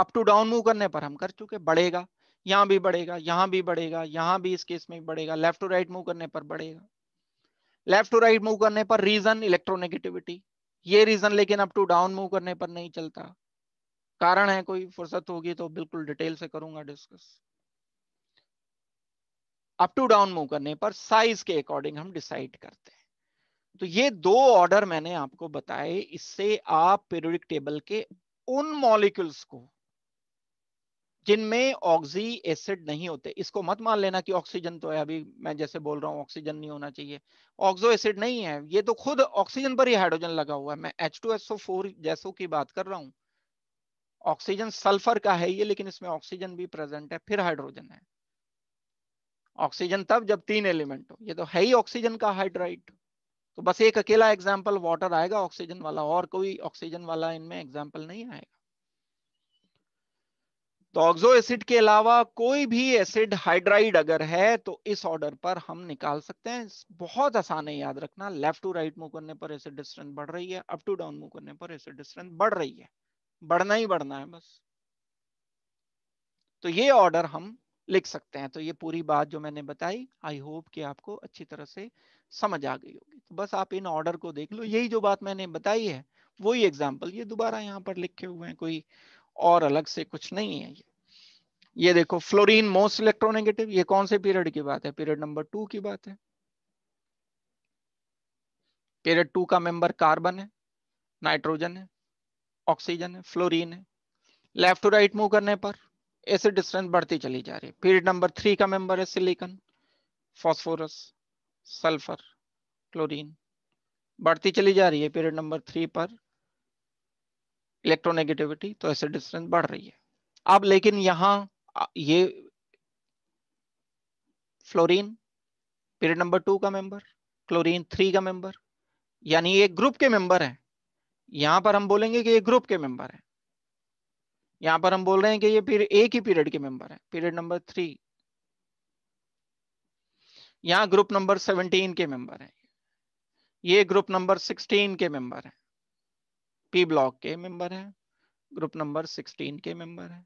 अप टू डाउन मूव करने पर हम कर चुके बढ़ेगा यहां भी बढ़ेगा यहां भी बढ़ेगा यहां भी इस केस में बढ़ेगा लेफ्ट टू राइट मूव करने पर बढ़ेगा लेफ्ट टू राइट मूव करने पर रीजन इलेक्ट्रोनेगेटिविटी ये रीजन लेकिन अप टू डाउन मूव करने पर नहीं चलता कारण है कोई फुर्सत होगी तो बिल्कुल डिटेल से करूंगा discuss up to down move करने पर साइज के अकॉर्डिंग हम डिसाइड करते हैं तो ये दो ऑर्डर मैंने आपको बताए इससे आप पीरियोडिक टेबल के उन मॉलिक्यूल्स को जिनमें ऑक्सी एसिड नहीं होते इसको मत मान लेना कि ऑक्सीजन तो है अभी मैं जैसे बोल रहा हूँ ऑक्सीजन नहीं होना चाहिए ऑक्सो एसिड नहीं है ये तो खुद ऑक्सीजन पर ही हाइड्रोजन लगा हुआ है मैं H two S O four जैसो की बात कर रहा हूँ ऑक्सीजन सल्फर का है ये लेकिन इसमें ऑक्सीजन भी प्रेजेंट है फिर हाइड्रोजन है ऑक्सीजन तब जब तीन एलिमेंट हो ये तो है ही ऑक्सीजन का हाइड्राइट तो बस एक अकेला एग्जाम्पल वाटर आएगा ऑक्सीजन वाला और कोई ऑक्सीजन वाला इनमें एग्जाम्पल नहीं आएगा तो ऑक्सो एसिड के अलावा कोई भी एसिड हाइड्राइड अगर है तो इस ऑर्डर पर हम निकाल सकते हैं बहुत आसान है याद रखना लेफ्ट टू राइट मूव करने पर एसिड स्ट्रेंथ बढ़ रही है अप टू डाउन मूव करने पर एसिड स्ट्रेंथ बढ़ रही है बढ़ना ही बढ़ना है बस तो ये ऑर्डर हम लिख सकते हैं तो ये पूरी बात जो मैंने बताई आई होप कि आपको अच्छी तरह से समझ आ गई होगी तो बस आप इन ऑर्डर को देख लो यही जो बात मैंने बताई है वही एग्जाम्पल ये दोबारा यहाँ पर लिखे हुए हैं कोई और अलग से कुछ नहीं है ये ये देखो फ्लोरीन मोस्ट इलेक्ट्रोनेगेटिव ये कौन से पीरियड की बात है पीरियड नंबर टू की बात है पीरियड टू का मेंबर कार्बन है नाइट्रोजन है ऑक्सीजन है फ्लोरीन है लेफ्ट टू राइट मूव करने पर ऐसे डिस्टेंस बढ़ती चली जा रही है पीरियड नंबर थ्री का मेंबर है सिलिकन फॉस्फोरस सल्फर क्लोरीन बढ़ती चली जा रही है पीरियड नंबर थ्री पर इलेक्ट्रोनेगेटिविटी तो ऐसे डिस्टेंस बढ़ रही है अब लेकिन यहाँ ये फ्लोरीन पीरियड नंबर टू का मेंबर क्लोरीन थ्री का मेंबर यानी ये ग्रुप के मेंबर है यहां पर हम बोलेंगे कि ये ग्रुप के मेंबर है यहां पर हम बोल रहे हैं कि ये एक ही पीरियड के मेंबर है पीरियड नंबर थ्री यहाँ ग्रुप नंबर सेवनटीन के मेंबर है ये ग्रुप नंबर सिक्सटीन के मेंबर है पी ब्लॉक के मेंबर हैं ग्रुप नंबर 16 के मेंबर हैं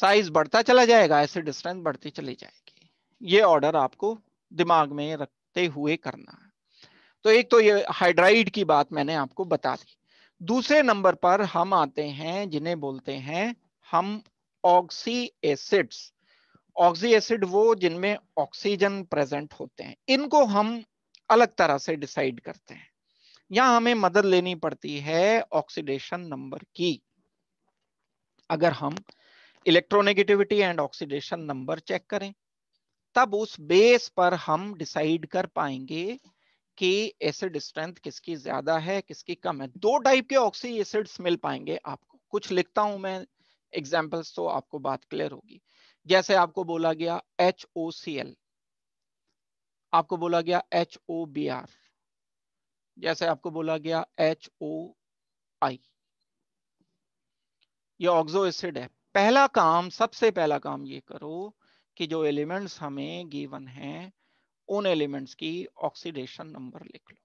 साइज बढ़ता चला जाएगा ऐसे डिस्टेंस बढ़ती चली जाएगी ये ऑर्डर आपको दिमाग में रखते हुए करना है तो एक तो ये हाइड्राइड की बात मैंने आपको बता दी दूसरे नंबर पर हम आते हैं जिन्हें बोलते हैं हम ऑक्सी एसिड्स ऑक्सी एसिड वो जिनमें ऑक्सीजन प्रेजेंट होते हैं इनको हम अलग तरह से डिसाइड करते हैं या हमें मदद लेनी पड़ती है ऑक्सीडेशन नंबर की अगर हम electronegativity and oxidation number check करें तब उस बेस पर हम डिसाइड कर पाएंगे कि एसिड स्ट्रेंथ किसकी ज्यादा है किसकी कम है दो टाइप के ऑक्सी एसिड्स मिल पाएंगे आपको कुछ लिखता हूं मैं एग्जाम्पल्स तो आपको बात क्लियर होगी जैसे आपको बोला गया एच आपको बोला गया एच जैसे आपको बोला गया एच ओ आई ये ऑक्सो एसिड है पहला काम सबसे पहला काम ये करो कि जो एलिमेंट्स हमें गिवन हैं उन एलिमेंट्स की ऑक्सीडेशन नंबर लिख लो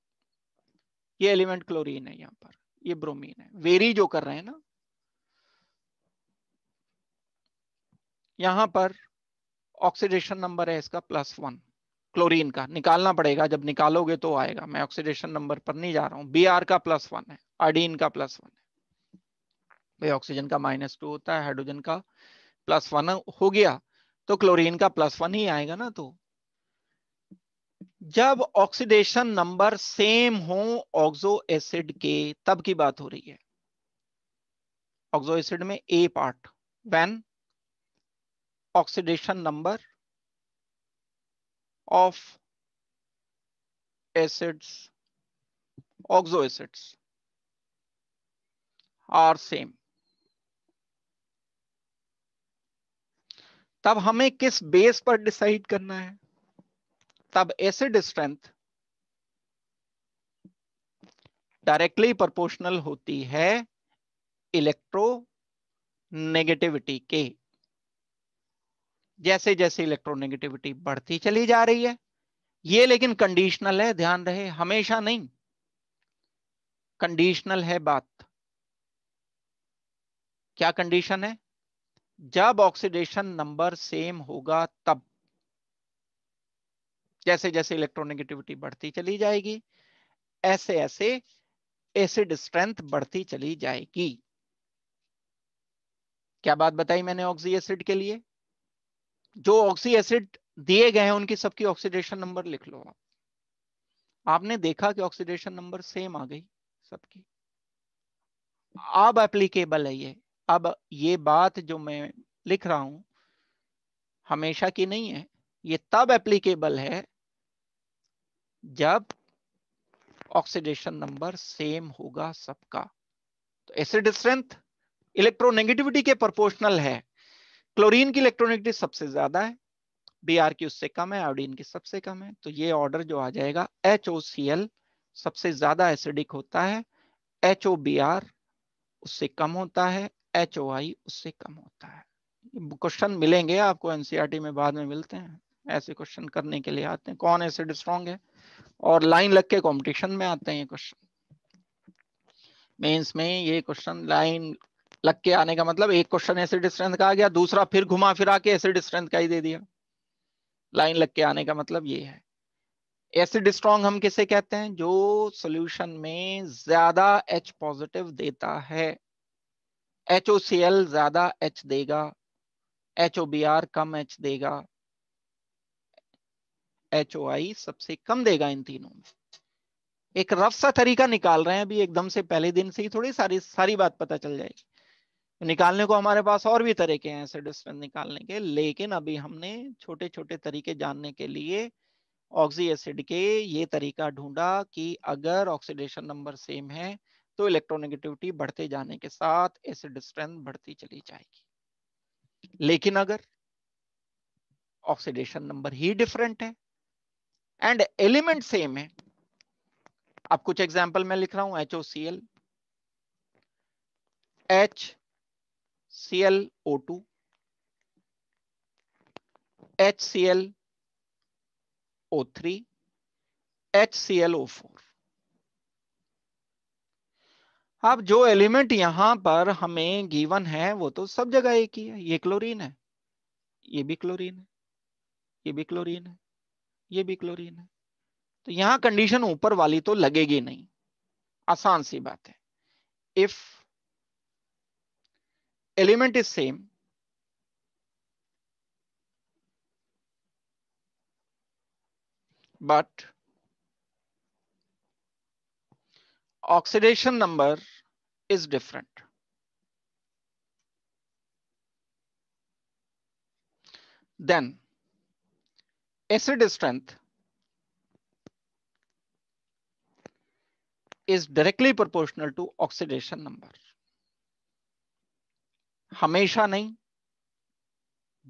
ये एलिमेंट क्लोरीन है यहाँ पर ये ब्रोमीन है वेरी जो कर रहे हैं ना यहां पर ऑक्सीडेशन नंबर है इसका प्लस वन क्लोरीन का निकालना पड़ेगा जब निकालोगे तो आएगा मैं ऑक्सीडेशन नंबर पर नहीं जा रहा हूँ बी आर का प्लस वन है अडीन का प्लस वन है भाई ऑक्सीजन का माइनस टू होता है हाइड्रोजन का प्लस वन हो गया तो क्लोरीन का प्लस वन ही आएगा ना तो जब ऑक्सीडेशन नंबर सेम हो ऑक्सो एसिड के तब की बात हो रही है ऑक्सो एसिड में apart when oxidation number of acids, acids are same. तब हमें किस बेस पर डिसाइड करना है तब एसिड स्ट्रेंथ डायरेक्टली प्रोपोर्शनल होती है इलेक्ट्रो नेगेटिविटी के जैसे जैसे इलेक्ट्रोनेगेटिविटी बढ़ती चली जा रही है ये लेकिन कंडीशनल है ध्यान रहे हमेशा नहीं कंडीशनल है बात क्या कंडीशन है जब ऑक्सीडेशन नंबर सेम होगा तब जैसे जैसे इलेक्ट्रोनेगेटिविटी बढ़ती चली जाएगी ऐसे ऐसे एसिड स्ट्रेंथ बढ़ती चली जाएगी क्या बात बताई मैंने ऑक्सी एसिड के लिए जो ऑक्सी एसिड दिए गए हैं उनकी सबकी ऑक्सीडेशन नंबर लिख लो आप आपने देखा कि ऑक्सीडेशन नंबर सेम आ गई सबकी अब एप्लीकेबल है ये अब ये बात जो मैं लिख रहा हूं हमेशा की नहीं है ये तब एप्लीकेबल है जब ऑक्सीडेशन नंबर सेम होगा सबका तो एसिड स्ट्रेंथ इलेक्ट्रोनेगेटिविटी के प्रोपोर्शनल है क्लोरीन की इलेक्ट्रोनेगेटिव सबसे ज्यादा है बी की उससे कम है आयोडीन की सबसे कम है तो ये ऑर्डर जो आ जाएगा एच सबसे ज्यादा एसिडिक होता है एच उससे कम होता है एच उससे कम होता है क्वेश्चन मिलेंगे आपको एनसीईआरटी e में बाद में मिलते हैं ऐसे क्वेश्चन करने के लिए आते हैं कौन एसिड स्ट्रॉन्ग है और लाइन लग के कॉम्पिटिशन में आते हैं ये क्वेश्चन मेंस में ये क्वेश्चन लाइन लग के आने का मतलब एक क्वेश्चन एसिड स्ट्रेंथ का आ गया दूसरा फिर घुमा फिरा के एसिड स्ट्रेंथ का ही दे दिया लाइन लग के आने का मतलब ये है एसिड स्ट्रॉन्ग हम किसे कहते हैं जो सोल्यूशन में ज्यादा एच पॉजिटिव देता है एच ज्यादा एच देगा एच कम एच देगा एच सबसे कम देगा इन तीनों में एक रफ सा तरीका निकाल रहे हैं अभी एकदम से पहले दिन से ही थोड़ी सारी सारी बात पता चल जाएगी निकालने को हमारे पास और भी तरीके हैं एसिड स्ट्रेंथ निकालने के लेकिन अभी हमने छोटे छोटे तरीके जानने के लिए ऑक्सी एसिड के ये तरीका ढूंढा कि अगर ऑक्सीडेशन नंबर सेम है तो इलेक्ट्रोनेगेटिविटी बढ़ते जाने के साथ एसिड स्ट्रेंथ बढ़ती चली जाएगी लेकिन अगर ऑक्सीडेशन नंबर ही डिफरेंट है एंड एलिमेंट सेम है अब कुछ एग्जाम्पल मैं लिख रहा हूं H O C L H ClO2, HClO3, HClO4. अब जो एलिमेंट यहां पर हमें गिवन है वो तो सब जगह एक ही है ये क्लोरीन है ये भी क्लोरीन है ये भी क्लोरीन है ये भी क्लोरीन है तो यहां कंडीशन ऊपर वाली तो लगेगी नहीं आसान सी बात है if element is same, but oxidation number is different. Then acid strength is directly proportional to oxidation number. हमेशा नहीं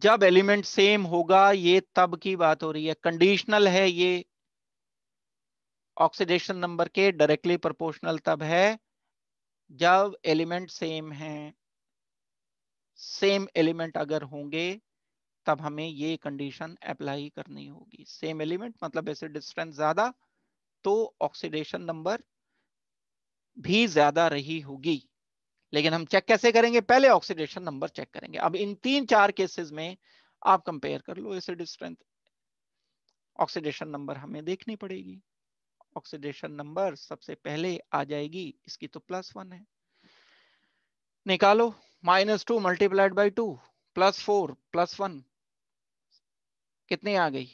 जब एलिमेंट सेम होगा ये तब की बात हो रही है कंडीशनल है ये ऑक्सीडेशन नंबर के डायरेक्टली प्रोपोर्शनल तब है जब एलिमेंट सेम है सेम एलिमेंट अगर होंगे तब हमें ये कंडीशन अप्लाई करनी होगी सेम एलिमेंट मतलब ऐसे डिस्टेंस ज्यादा तो ऑक्सीडेशन नंबर भी ज्यादा रही होगी लेकिन हम चेक कैसे करेंगे पहले ऑक्सीडेशन नंबर चेक करेंगे अब इन तीन चार केसेस में आप कंपेयर कर लो एसिड स्ट्रेंथ ऑक्सीडेशन नंबर हमें देखनी पड़ेगी ऑक्सीडेशन नंबर सबसे पहले आ जाएगी इसकी तो प्लस वन है निकालो minus two multiplied by two plus four plus one कितनी आ गई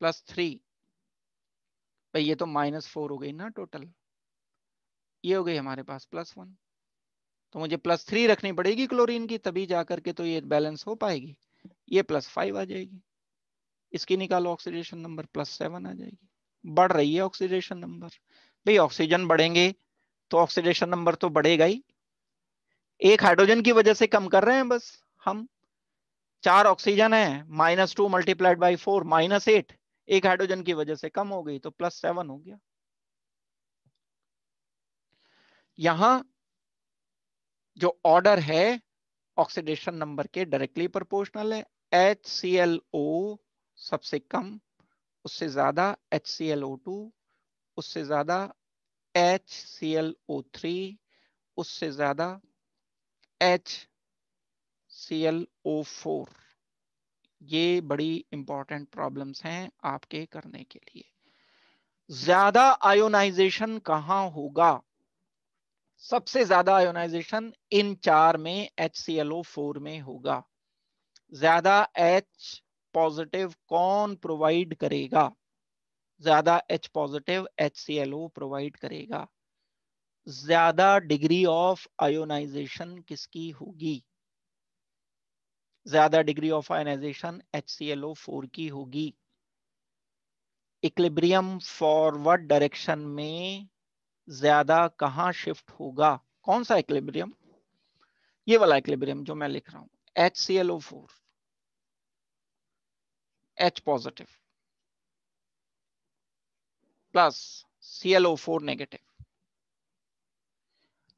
प्लस थ्री भाई ये तो माइनस फोर हो गई ना टोटल ये हो गई हमारे पास प्लस वन तो मुझे प्लस थ्री रखनी पड़ेगी क्लोरीन की तभी जा करके तो ये बैलेंस हो पाएगी ये प्लस फाइव आ जाएगी इसकी निकालो ऑक्सीडेशन नंबर प्लस सेवन आ जाएगी बढ़ रही है ऑक्सीडेशन नंबर भाई ऑक्सीजन बढ़ेंगे तो ऑक्सीडेशन नंबर तो बढ़ेगा ही एक हाइड्रोजन की वजह से कम कर रहे हैं बस हम चार ऑक्सीजन है minus two multiplied by four minus eight एक हाइड्रोजन की वजह से कम हो गई तो प्लस सेवन हो गया यहां जो ऑर्डर है ऑक्सीडेशन नंबर के डायरेक्टली प्रोपोर्शनल है एच सी एल ओ सबसे कम उससे ज्यादा H C L O two उससे ज्यादा H C L O three उससे ज्यादा H C L O four ये बड़ी इंपॉर्टेंट प्रॉब्लम्स हैं आपके करने के लिए ज्यादा आयोनाइजेशन कहाँ होगा सबसे ज्यादा आयोनाइजेशन इन चार में फोर में होगा ज्यादा एच पॉजिटिव कौन प्रोवाइड करेगा ज्यादा एच पॉजिटिव एच प्रोवाइड करेगा ज्यादा डिग्री ऑफ आयोनाइजेशन किसकी होगी ज्यादा डिग्री ऑफ आयोनाइजेशन फोर की होगी इक्लिब्रियम फॉरवर्ड डायरेक्शन में ज्यादा कहाँ शिफ्ट होगा कौन सा इक्लिब्रियम ये वाला इक्लिब्रियम जो मैं लिख रहा हूं H C L O four H positive plus C L O four negative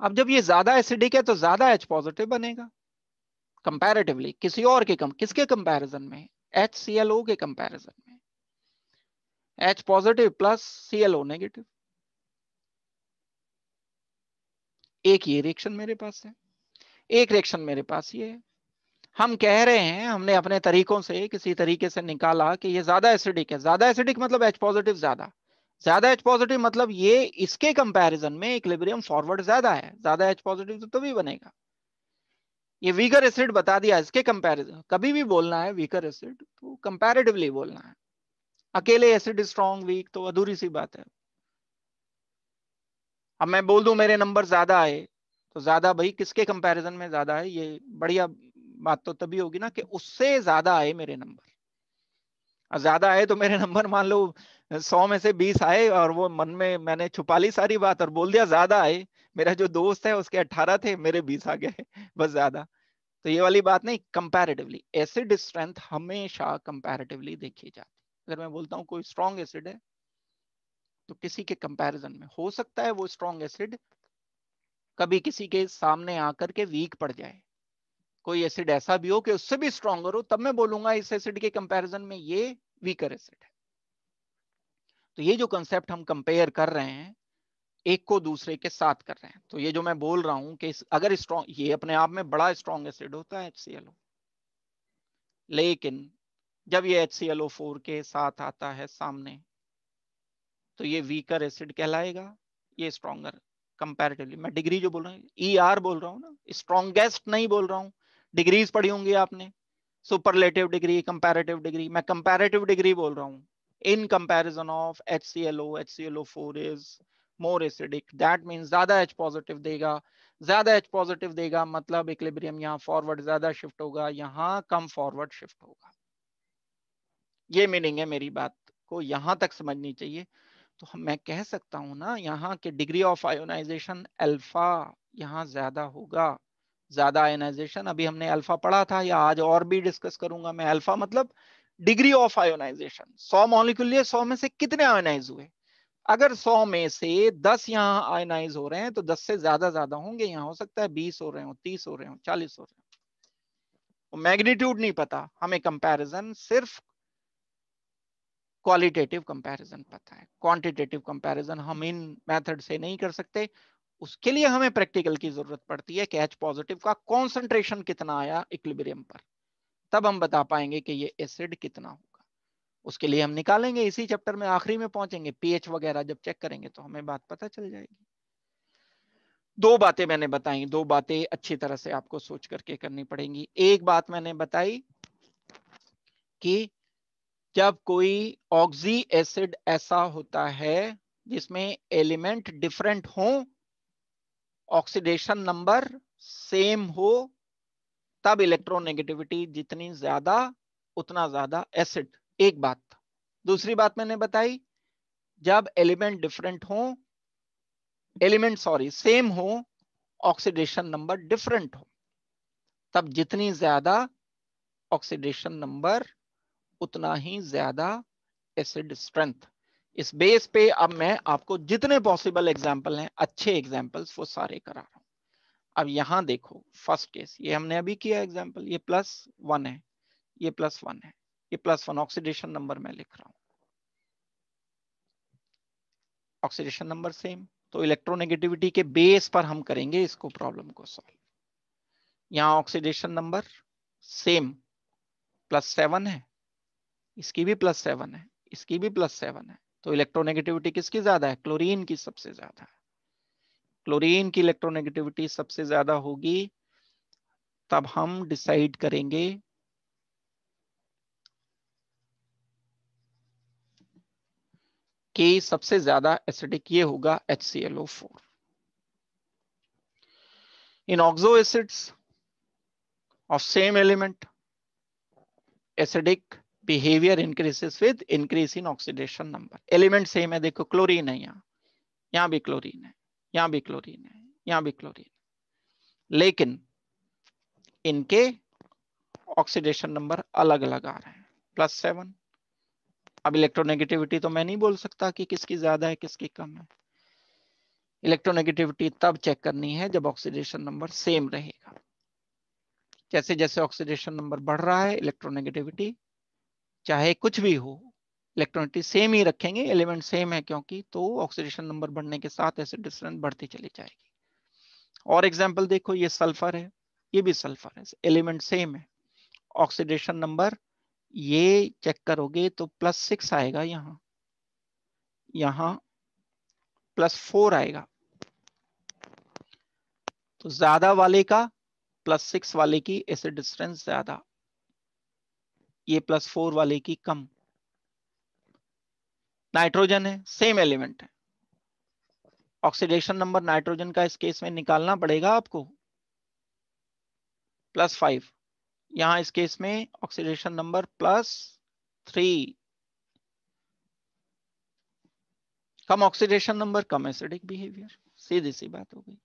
अब जब ये ज्यादा एसिडिक है तो ज्यादा एच पॉजिटिव बनेगा कंपैरेटिवली किसी और के कम किसके कंपैरिजन में एच सी एल ओ के कंपैरिजन में H positive plus C L O negative एक ये रिएक्शन मेरे पास है एक रिएक्शन मेरे पास ये है हम कह रहे हैं हमने अपने तरीकों से किसी तरीके से निकाला कि ये ज्यादा एसिडिक है ज्यादा एसिडिक मतलब एच पॉजिटिव ज्यादा ज्यादा एच पॉजिटिव मतलब ये इसके कंपैरिजन में इक्लिब्रियम फॉरवर्ड ज्यादा है ज्यादा एच पॉजिटिव तो तभी बनेगा ये वीकर एसिड बता दिया इसके कंपैरिजन कभी भी बोलना है वीकर एसिड तो कंपैरेटिवली बोलना है अकेले एसिड स्ट्रॉन्ग वीक तो अधूरी सी बात है अब मैं बोल दूं मेरे नंबर ज्यादा आए तो ज्यादा भाई किसके कंपैरिजन में ज्यादा है ये बढ़िया बात तो तभी होगी ना कि उससे ज्यादा आए मेरे नंबर ज्यादा आए तो मेरे नंबर मान लो सौ में से बीस आए और वो मन में मैंने छुपा ली सारी बात और बोल दिया ज्यादा आए मेरा जो दोस्त है उसके अट्ठारह थे मेरे बीस आ गए बस ज्यादा तो ये वाली बात नहीं कंपैरेटिवली एसिड स्ट्रेंथ हमेशा कंपैरेटिवली देखी जाती अगर मैं बोलता हूँ कोई स्ट्रॉन्ग एसिड है तो किसी के कंपैरिजन में हो सकता है वो स्ट्रॉन्ग एसिड कभी किसी के सामने आकर के वीक पड़ जाए कोई एसिड ऐसा भी हो कि उससे भी स्ट्रॉन्गर हो तब मैं बोलूंगा इस एसिड के कंपैरिजन में ये वीकर एसिड है तो ये जो कंसेप्ट हम कंपेयर कर रहे हैं एक को दूसरे के साथ कर रहे हैं तो ये जो मैं बोल रहा हूं कि अगर स्ट्रॉन्ग ये अपने आप में बड़ा स्ट्रॉन्ग एसिड होता है एच लेकिन जब ये एच के साथ आता है सामने तो ये वीकर एसिड कहलाएगा ये स्ट्रॉगर कंपेरेटिवली मैं डिग्री जो बोल रहा हूँ ई e आर बोल रहा हूँ ना स्ट्रॉन्गेस्ट नहीं बोल रहा हूँ डिग्रीज पढ़ी होंगी आपने सुपरलेटिव डिग्री कंपेरेटिव डिग्री मैं कंपेरेटिव डिग्री बोल रहा हूँ in comparison of H C L O H C L O four is more acidic that mean ज्यादा एच पॉजिटिव देगा ज्यादा एच पॉजिटिव देगा मतलब equilibrium यहाँ फॉरवर्ड ज्यादा शिफ्ट होगा यहाँ कम फॉरवर्ड शिफ्ट होगा ये मीनिंग है मेरी बात को यहां तक समझनी चाहिए तो मैं कह सकता हूं ना यहाँ के डिग्री ऑफ आयोनाइजेशन अल्फा यहाँ ज्यादा होगा ज्यादा आयोनाइजेशन अभी हमने अल्फा पढ़ा था या आज और भी डिस्कस करूंगा मैं अल्फा मतलब डिग्री ऑफ आयोनाइजेशन सौ मॉलिक्यूल लिए सौ में से कितने आयोनाइज हुए अगर सौ में से दस यहाँ आयोनाइज हो रहे हैं तो दस से ज्यादा ज्यादा होंगे यहाँ हो सकता है बीस हो रहे हो तीस हो रहे हो चालीस हो रहे हो मैग्नीट्यूड तो नहीं पता हमें कंपैरिजन सिर्फ क्वालिटेटिव कंपैरिजन पता है क्वांटिटेटिव कंपैरिजन हम इन मेथड से नहीं कर सकते उसके लिए हमें प्रैक्टिकल की जरूरत पड़ती है कैच पॉजिटिव का कॉन्सेंट्रेशन कितना आया इक्लिबेरियम पर तब हम बता पाएंगे कि ये एसिड कितना होगा उसके लिए हम निकालेंगे इसी चैप्टर में आखिरी में पहुंचेंगे पीएच वगैरह जब चेक करेंगे तो हमें बात पता चल जाएगी दो बातें मैंने बताई दो बातें अच्छी तरह से आपको सोच करके करनी पड़ेंगी एक बात मैंने बताई कि जब कोई ऑक्सी एसिड ऐसा होता है जिसमें एलिमेंट डिफरेंट हो ऑक्सीडेशन नंबर सेम हो तब इलेक्ट्रोनेगेटिविटी जितनी ज्यादा उतना ज्यादा एसिड एक बात दूसरी बात मैंने बताई जब एलिमेंट डिफरेंट हो एलिमेंट सॉरी सेम हो ऑक्सीडेशन नंबर डिफरेंट हो तब जितनी ज्यादा ऑक्सीडेशन नंबर उतना ही ज्यादा एसिड स्ट्रेंथ इस बेस पे अब मैं आपको जितने पॉसिबल एग्जाम्पल हैं अच्छे एग्जाम्पल्स वो सारे करा रहा हूँ अब यहाँ देखो फर्स्ट केस ये हमने अभी किया एग्जाम्पल ये प्लस वन है ये प्लस वन है ये प्लस वन ऑक्सीडेशन नंबर मैं लिख रहा हूँ ऑक्सीडेशन नंबर सेम तो इलेक्ट्रोनेगेटिविटी के बेस पर हम करेंगे इसको प्रॉब्लम को सॉल्व यहाँ oxidation number same plus seven है इसकी भी प्लस सेवन है इसकी भी प्लस सेवन है तो इलेक्ट्रोनेगेटिविटी किसकी ज्यादा है क्लोरीन की सबसे ज्यादा है क्लोरीन की इलेक्ट्रोनेगेटिविटी सबसे ज्यादा होगी तब हम डिसाइड करेंगे कि सबसे ज्यादा एसिडिक ये होगा HClO4 in oxo acids of same element acidic behaviour increases with increase in oxidation number element same है देखो क्लोरीन है यहाँ यहाँ भी क्लोरीन है यहाँ भी क्लोरीन है यहाँ भी क्लोरीन लेकिन इनके ऑक्सीडेशन नंबर अलग अलग आ रहे हैं प्लस सेवन अब इलेक्ट्रोनेगेटिविटी तो मैं नहीं बोल सकता कि किसकी ज्यादा है किसकी कम है इलेक्ट्रोनेगेटिविटी तब चेक करनी है जब ऑक्सीडेशन नंबर सेम रहेगा जैसे जैसे ऑक्सीडेशन नंबर बढ़ रहा है इलेक्ट्रोनेगेटिविटी चाहे कुछ भी हो इलेक्ट्रॉनिटी सेम ही रखेंगे एलिमेंट सेम है क्योंकि तो ऑक्सीडेशन नंबर बढ़ने के साथ ऐसे डिस्टेंस बढ़ती चली जाएगी और एग्जाम्पल देखो ये सल्फर है ये भी सल्फर है एलिमेंट सेम है ऑक्सीडेशन नंबर ये चेक करोगे तो प्लस सिक्स आएगा यहाँ यहाँ प्लस फोर आएगा तो ज्यादा वाले का प्लस सिक्स वाले की ऐसे डिस्टेंस ज्यादा ये प्लस फोर वाले की कम नाइट्रोजन है सेम एलिमेंट है ऑक्सीडेशन नंबर नाइट्रोजन का इस केस में निकालना पड़ेगा आपको प्लस फाइव यहां इस केस में ऑक्सीडेशन नंबर प्लस थ्री कम ऑक्सीडेशन नंबर कम एसिडिक बिहेवियर सीधी सी बात हो गई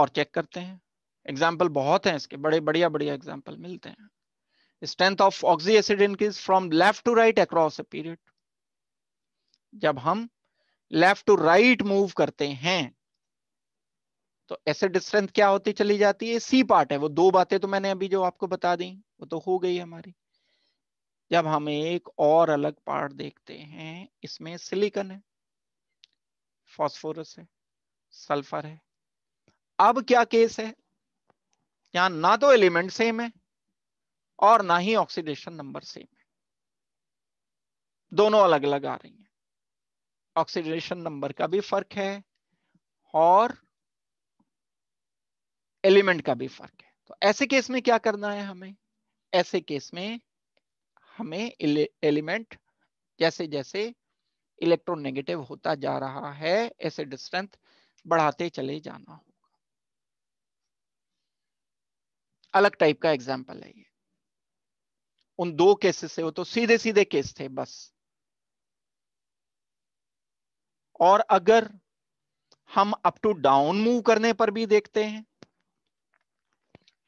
और चेक करते हैं एग्जाम्पल बहुत हैं इसके बड़े बढ़िया बढ़िया एग्जाम्पल मिलते हैं strength of oxy acid increase from left to right across a period जब हम लेफ्ट टू राइट मूव करते हैं तो एसिड स्ट्रेंथ क्या होती चली जाती है सी पार्ट है वो दो बातें तो मैंने अभी जो आपको बता दी वो तो हो गई हमारी जब हम एक और अलग पार्ट देखते हैं इसमें सिलिकन है फॉस्फोरस है सल्फर है अब क्या केस है यहां ना तो एलिमेंट सेम है और ना ही ऑक्सीडेशन नंबर सेम है दोनों अलग अलग आ रही हैं ऑक्सीडेशन नंबर का भी फर्क है और एलिमेंट का भी फर्क है तो ऐसे केस में क्या करना है हमें ऐसे केस में हमें एलिमेंट जैसे जैसे नेगेटिव होता जा रहा है ऐसे डिस्टेंस बढ़ाते चले जाना होगा अलग टाइप का एग्जाम्पल है ये उन दो केसेस से वो तो सीधे सीधे केस थे बस और अगर हम अप टू डाउन मूव करने पर भी देखते हैं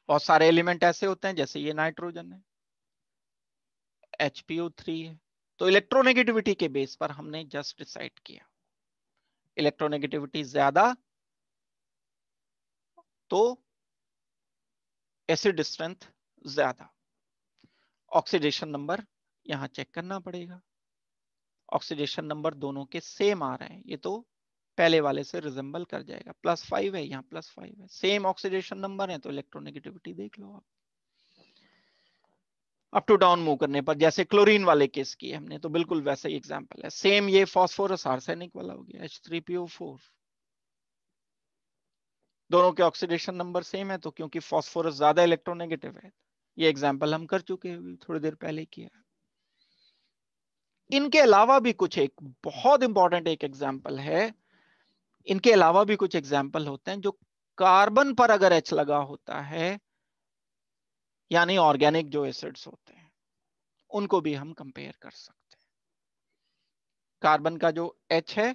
बहुत सारे एलिमेंट ऐसे होते हैं जैसे ये नाइट्रोजन है HPO3 है तो इलेक्ट्रोनेगेटिविटी के बेस पर हमने जस्ट डिसाइड किया इलेक्ट्रोनेगेटिविटी ज्यादा तो एसिड स्ट्रेंथ ज्यादा ऑक्सीडेशन नंबर यहाँ चेक करना पड़ेगा ऑक्सीडेशन नंबर दोनों के सेम आ रहे हैं ये तो पहले वाले से रिजेंबल कर जाएगा प्लस फाइव है यहाँ प्लस फाइव है सेम ऑक्सीडेशन नंबर है तो इलेक्ट्रोनेगेटिविटी देख लो आप अप टू डाउन मूव करने पर जैसे क्लोरीन वाले केस की हमने तो बिल्कुल वैसा ही एग्जांपल है सेम ये फास्फोरस आर्सेनिक वाला हो गया एच थ्री पीओ फोर दोनों के ऑक्सीडेशन नंबर सेम है तो क्योंकि फास्फोरस ज्यादा इलेक्ट्रोनेगेटिव है ये एग्जाम्पल हम कर चुके हैं थोड़ी देर पहले किया इनके अलावा भी कुछ एक बहुत इंपॉर्टेंट एक एग्जाम्पल है इनके अलावा भी कुछ एग्जाम्पल होते हैं जो कार्बन पर अगर एच लगा होता है यानी ऑर्गेनिक जो एसिड्स होते हैं उनको भी हम कंपेयर कर सकते हैं कार्बन का जो एच है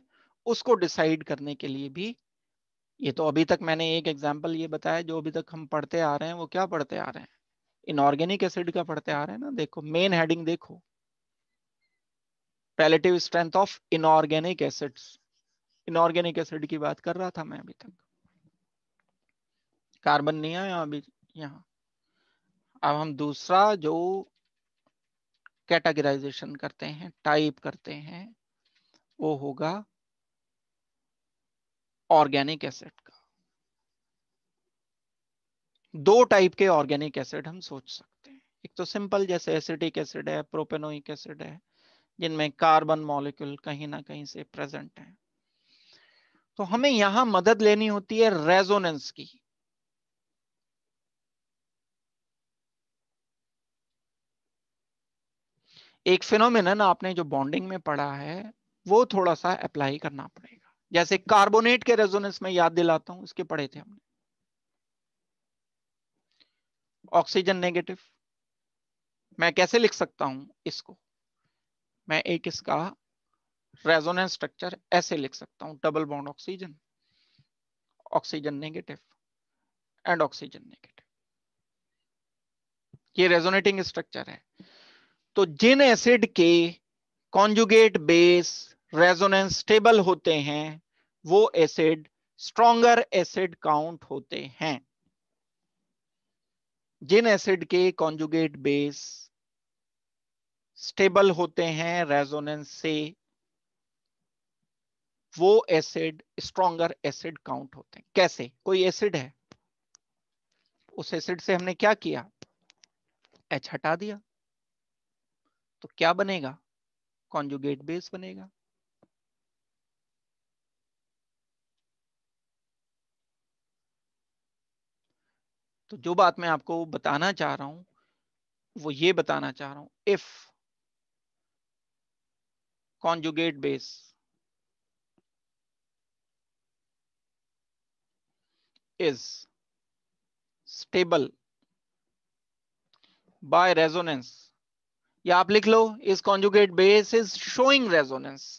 उसको डिसाइड करने के लिए भी ये तो अभी तक मैंने एक एग्जाम्पल ये बताया जो अभी तक हम पढ़ते आ रहे हैं वो क्या पढ़ते आ रहे हैं इनऑर्गेनिक एसिड का पढ़ते आ रहे हैं ना देखो मेन हेडिंग देखो relative strength of inorganic acids inorganic acid की बात कर रहा था मैं अभी तक कार्बन नहीं आया अभी यहाँ अब हम दूसरा जो कैटेगराइजेशन करते हैं टाइप करते हैं वो होगा ऑर्गेनिक एसिड का दो टाइप के ऑर्गेनिक एसिड हम सोच सकते हैं एक तो सिंपल जैसे एसिडिक एसिड है प्रोपेनोइक एसिड है जिनमें कार्बन मॉलिक्यूल कहीं ना कहीं से प्रेजेंट है तो हमें यहां मदद लेनी होती है रेजोनेंस की एक फिनोमिनन आपने जो बॉन्डिंग में पढ़ा है वो थोड़ा सा अप्लाई करना पड़ेगा जैसे कार्बोनेट के रेजोनेंस में याद दिलाता हूं उसके पढ़े थे हमने ऑक्सीजन नेगेटिव मैं कैसे लिख सकता हूं इसको मैं एक इसका रेजोनेंस स्ट्रक्चर ऐसे लिख सकता हूं double bond oxygen oxygen negative and oxygen negative ये रेजोनेटिंग स्ट्रक्चर है तो जिन एसिड के कॉन्जुगेट बेस रेजोनेंस स्टेबल होते हैं वो एसिड स्ट्रोंगर एसिड काउंट होते हैं जिन एसिड के कॉन्जुगेट बेस स्टेबल होते हैं रेजोनेंस से वो एसिड स्ट्रॉन्गर एसिड काउंट होते हैं कैसे कोई एसिड है उस एसिड से हमने क्या किया एच हटा दिया तो क्या बनेगा कॉन्जुगेट बेस बनेगा तो जो बात मैं आपको बताना चाह रहा हूं वो ये बताना चाह रहा हूं if conjugate base is stable by resonance या आप लिख लो is conjugate base is showing resonance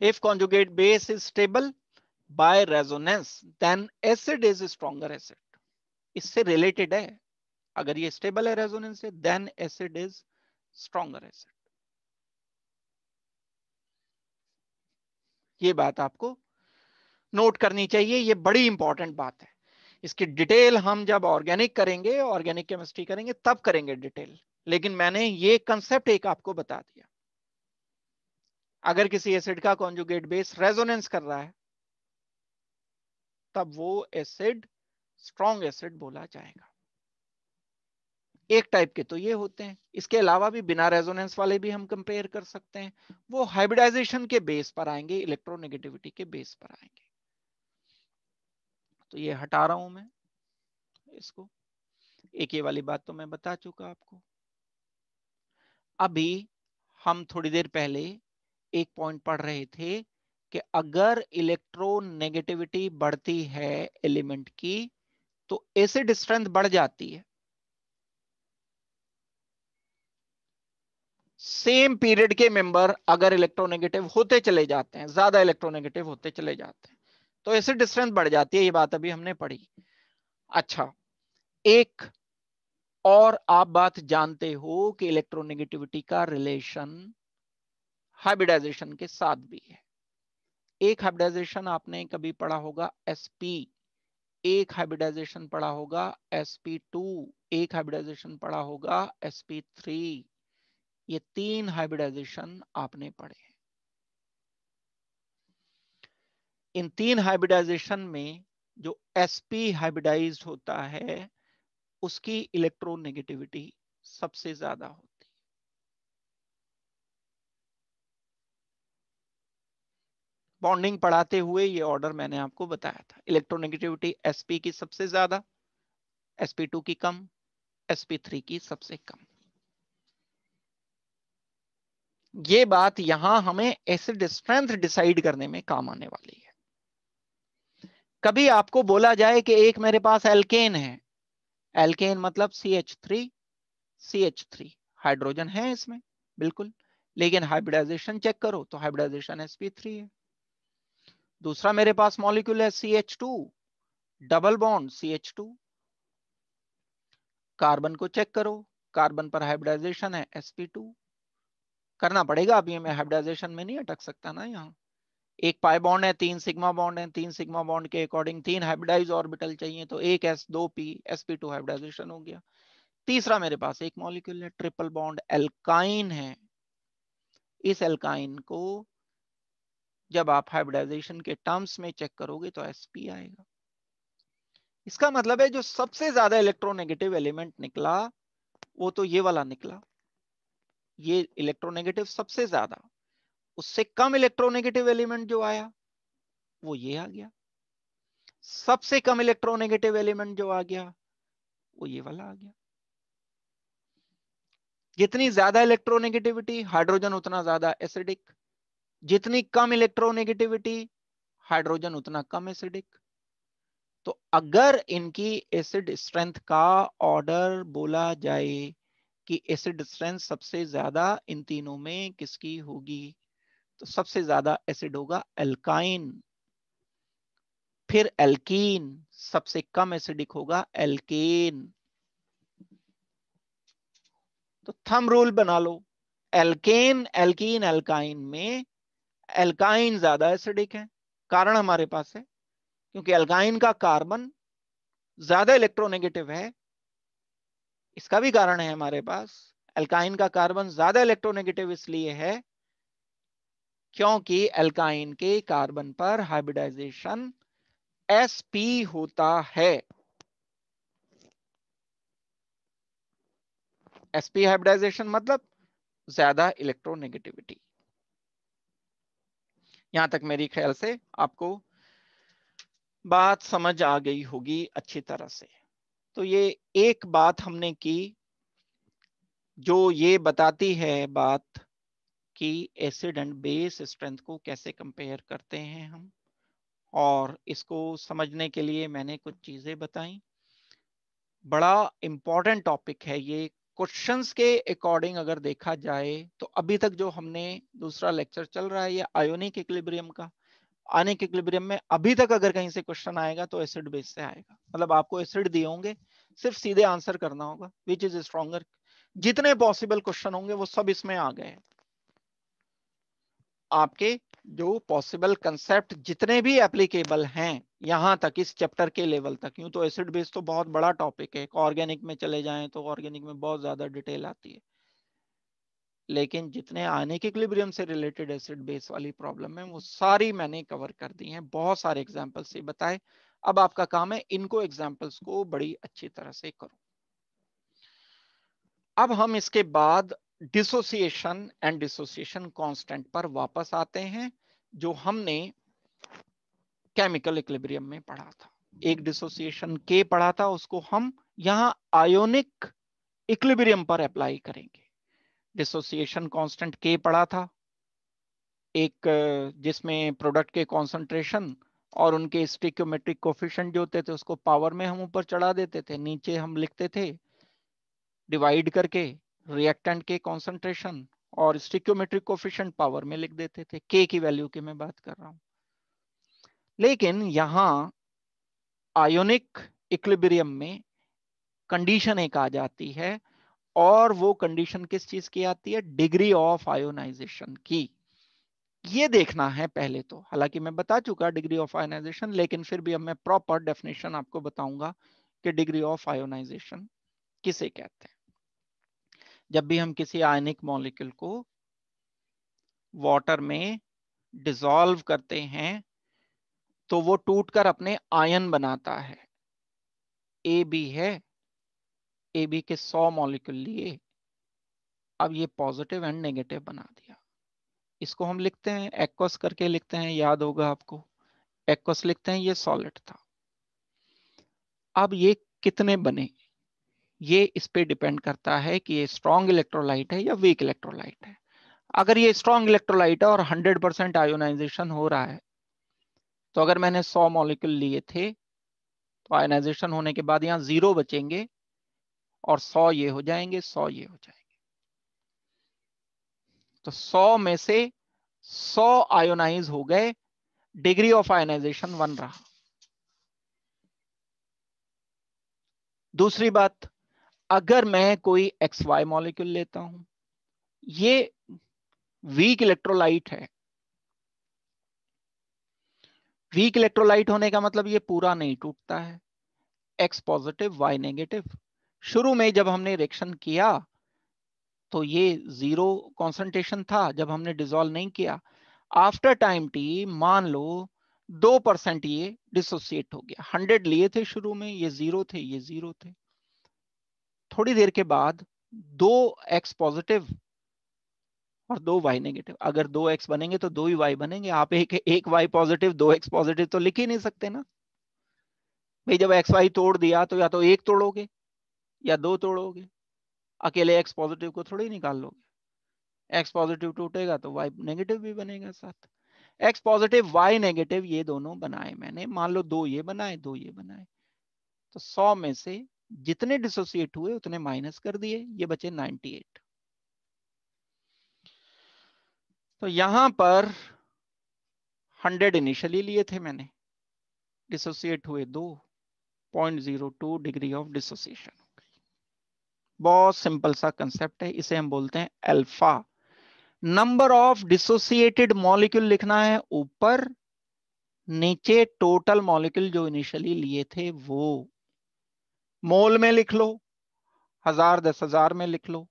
If conjugate base is stable by resonance, then acid is a stronger acid. isse related hai agar ye stable hai resonance se then acid is stronger acid. ये बात आपको note करनी चाहिए ये बड़ी important बात है इसकी डिटेल हम जब ऑर्गेनिक करेंगे ऑर्गेनिक केमिस्ट्री करेंगे तब करेंगे डिटेल लेकिन मैंने ये कंसेप्ट एक आपको बता दिया अगर किसी एसिड का कॉन्जुगेट बेस रेजोनेंस कर रहा है तब वो एसिड स्ट्रॉन्ग एसिड बोला जाएगा एक टाइप के तो ये होते हैं इसके अलावा भी बिना रेजोनेंस वाले भी हम कंपेयर कर सकते हैं वो हाइब्रिडाइजेशन के बेस पर आएंगे इलेक्ट्रोनेगेटिविटी के बेस पर आएंगे तो ये हटा रहा हूं मैं इसको एक ये वाली बात तो मैं बता चुका आपको अभी हम थोड़ी देर पहले एक पॉइंट पढ़ रहे थे कि अगर इलेक्ट्रोनेगेटिविटी बढ़ती है एलिमेंट की तो एसिड स्ट्रेंथ बढ़ जाती है सेम पीरियड के मेंबर अगर इलेक्ट्रोनेगेटिव होते चले जाते हैं ज्यादा इलेक्ट्रोनेगेटिव होते चले जाते हैं तो एसिड स्ट्रेंथ बढ़ जाती है ये बात अभी हमने पढ़ी अच्छा एक और आप बात जानते हो कि इलेक्ट्रोनेगेटिविटी का रिलेशन हाइब्रिडाइजेशन के साथ भी है एक हाइब्रिडाइजेशन आपने कभी पढ़ा होगा एसपी एक हाइब्रिडाइजेशन पढ़ा होगा sp2 एक हाइब्रिडाइजेशन पढ़ा होगा sp3 ये तीन हाइब्रिडाइजेशन आपने पढ़े हैं इन तीन हाइब्रिडाइजेशन में जो sp हाइब्रिडाइज्ड होता है उसकी इलेक्ट्रोनेगेटिविटी सबसे ज्यादा होती है बॉन्डिंग पढ़ाते हुए ये ऑर्डर मैंने आपको बताया था इलेक्ट्रोनेगेटिविटी sp की सबसे ज्यादा sp2 की कम sp3 की सबसे कम ये बात यहां हमें एसिड स्ट्रेंथ डिसाइड करने में काम आने वाली है कभी आपको बोला जाए कि एक मेरे पास एल्केन है एल्केन मतलब C H three C H three hydrogen है इसमें बिल्कुल लेकिन हाइब्रिडाइजेशन चेक करो तो हाइब्रिडाइजेशन थ्री है दूसरा मेरे पास मॉलिक्यूल है C H two double bond C H two carbon को चेक करो कार्बन पर हाइब्रिडाइजेशन है sp2 करना पड़ेगा अभी मैं हाइब्रिडाइजेशन में नहीं अटक सकता ना यहाँ एक पाई बॉन्ड है तीन सिग्मा बॉन्ड है तीन सिग्मा बॉन्ड के अकॉर्डिंग तीन हाइब्रिडाइज ऑर्बिटल चाहिए तो एक एस दो P S P two hybridisation हो गया तीसरा मेरे पास एक मॉलिक्यूल है ट्रिपल बॉन्ड एल्काइन है इस एल्काइन को जब आप हाइब्रिडाइजेशन के टर्म्स में चेक करोगे तो एस पी आएगा इसका मतलब है जो सबसे ज्यादा इलेक्ट्रोनेगेटिव एलिमेंट निकला वो तो ये वाला निकला ये इलेक्ट्रोनेगेटिव सबसे ज्यादा उससे कम इलेक्ट्रोनेगेटिव एलिमेंट जो आया वो ये आ गया सबसे कम इलेक्ट्रोनेगेटिव एलिमेंट जो आ गया वो ये वाला आ गया जितनी ज्यादा इलेक्ट्रोनेगेटिविटी हाइड्रोजन उतना ज्यादा एसिडिक जितनी कम इलेक्ट्रोनेगेटिविटी हाइड्रोजन उतना कम एसिडिक तो अगर इनकी एसिड स्ट्रेंथ का ऑर्डर बोला जाए कि एसिड स्ट्रेंथ सबसे ज्यादा इन तीनों में किसकी होगी तो सबसे ज्यादा एसिड होगा एल्काइन फिर एल्कीन सबसे कम एसिडिक होगा एल्केन तो थम रूल बना लो एल्केन एल्कीन एल्काइन में एल्काइन ज्यादा एसिडिक है कारण हमारे पास है क्योंकि एल्काइन का कार्बन ज्यादा इलेक्ट्रोनेगेटिव है इसका भी कारण है हमारे पास एल्काइन का कार्बन ज्यादा इलेक्ट्रोनेगेटिव इसलिए है क्योंकि एल्काइन के कार्बन पर हाइब्रिडाइजेशन sp होता है sp हाइब्रिडाइजेशन मतलब ज्यादा इलेक्ट्रोनेगेटिविटी यहाँ तक मेरी ख्याल से आपको बात समझ आ गई होगी अच्छी तरह से तो ये एक बात हमने की जो ये बताती है बात कि एसिड एंड बेस स्ट्रेंथ को कैसे कंपेयर करते हैं हम और इसको समझने के लिए मैंने कुछ चीज़ें बताई बड़ा इम्पॉर्टेंट टॉपिक है ये क्वेश्चंस के अकॉर्डिंग अगर देखा जाए तो अभी तक जो हमने दूसरा लेक्चर चल रहा है ये आयोनिक इक्लिब्रियम का आयोनिक इक्लिब्रियम में अभी तक अगर कहीं से क्वेश्चन आएगा तो एसिड बेस से आएगा मतलब आपको एसिड दिए होंगे सिर्फ सीधे आंसर करना होगा विच इज स्ट्रॉन्गर जितने पॉसिबल क्वेश्चन होंगे वो सब इसमें आ गए आपके जो पॉसिबल कंसेप्ट जितने भी एप्लीकेबल हैं यहाँ तक इस चैप्टर के लेवल तक यूँ तो एसिड बेस तो बहुत बड़ा टॉपिक है ऑर्गेनिक में चले जाएं तो ऑर्गेनिक में बहुत ज़्यादा डिटेल आती है लेकिन जितने आने के इक्विलिब्रियम से रिलेटेड एसिड बेस वाली प्रॉब्लम है वो सारी मैंने कवर कर दी हैं बहुत सारे एग्जाम्पल्स से बताए अब आपका काम है इनको एग्जाम्पल्स को बड़ी अच्छी तरह से करो अब हम इसके बाद डिसोसिएशन एंड डिसोसिएशन कांस्टेंट पर वापस आते हैं जो हमने केमिकल इक्लिब्रियम में पढ़ा था एक डिसोसिएशन के पढ़ा था उसको हम यहां आयोनिक इक्लिब्रियम पर अप्लाई करेंगे डिसोसिएशन कांस्टेंट के पढ़ा था एक जिसमें प्रोडक्ट के कंसंट्रेशन और उनके स्टिक्योमेट्रिक कोफिशेंट जो होते थे उसको पावर में हम ऊपर चढ़ा देते थे नीचे हम लिखते थे डिवाइड करके रिएक्टेंट के कॉन्सेंट्रेशन और स्टिक्योमेट्रिक कोफिशियंट पावर में लिख देते थे के की वैल्यू की मैं बात कर रहा हूं लेकिन यहां आयोनिक इक्लिबेरियम में कंडीशन एक आ जाती है और वो कंडीशन किस चीज की आती है डिग्री ऑफ आयोनाइजेशन की ये देखना है पहले तो हालांकि मैं बता चुका डिग्री ऑफ आयोनाइजेशन लेकिन फिर भी अब मैं प्रॉपर डेफिनेशन आपको बताऊंगा कि डिग्री ऑफ आयोनाइजेशन किसे कहते हैं जब भी हम किसी आयनिक मॉलिक्यूल को वाटर में डिजोल्व करते हैं तो वो टूटकर अपने आयन बनाता है ए बी है ए बी के सौ मॉलिक्यूल लिए अब ये पॉजिटिव एंड नेगेटिव बना दिया इसको हम लिखते हैं एक्वस करके लिखते हैं याद होगा आपको एक्वस लिखते हैं ये सॉलिड था अब ये कितने बने ये इस पे डिपेंड करता है कि ये स्ट्रॉन्ग इलेक्ट्रोलाइट है या वीक इलेक्ट्रोलाइट है अगर ये स्ट्रॉन्ग इलेक्ट्रोलाइट है और 100 परसेंट आयोनाइजेशन हो रहा है तो अगर मैंने 100 मॉलिक्यूल लिए थे तो आयोनाइजेशन होने के बाद यहाँ जीरो बचेंगे और 100 ये हो जाएंगे 100 ये हो जाएंगे तो 100 में से 100 आयोनाइज हो गए डिग्री ऑफ आयोनाइजेशन वन रहा दूसरी बात अगर मैं कोई एक्स वाई मॉलिक्यूल लेता हूं ये वीक इलेक्ट्रोलाइट है वीक इलेक्ट्रोलाइट होने का मतलब ये पूरा नहीं टूटता है एक्स पॉजिटिव वाई नेगेटिव शुरू में जब हमने रिएक्शन किया तो ये जीरो कॉन्सेंट्रेशन था जब हमने डिजोल्व नहीं किया आफ्टर टाइम टी मान लो दो परसेंट ये डिसोसिएट हो गया हंड्रेड लिए थे शुरू में ये जीरो थे ये जीरो थे थोड़ी देर के बाद दो एक्स पॉजिटिव और दो वाई नेगेटिव अगर दो एक्स बनेंगे तो दो ही वाई बनेंगे आप एक एक वाई पॉजिटिव दो एक्स पॉजिटिव तो लिख ही नहीं सकते ना भाई जब एक्स वाई तोड़ दिया तो या तो एक तोड़ोगे या दो तोड़ोगे अकेले एक्स पॉजिटिव को थोड़ी निकाल लोगे एक्स पॉजिटिव टूटेगा तो वाई नेगेटिव भी बनेगा साथ एक्स पॉजिटिव वाई नेगेटिव ये दोनों बनाए मैंने मान लो दो ये बनाए दो ये बनाए तो सौ में से जितने डिसोसिएट हुए उतने माइनस कर दिए ये बचे 98 तो यहां पर 100 इनिशियली लिए थे मैंने डिसोसिएट हुए दो point zero two degree of dissociation हो गई बहुत सिंपल सा कंसेप्ट है इसे हम बोलते हैं alpha number of dissociated molecule लिखना है ऊपर नीचे टोटल मॉलिक्यूल जो इनिशियली लिए थे वो मोल में लिख लो हजार दस हजार में लिख लो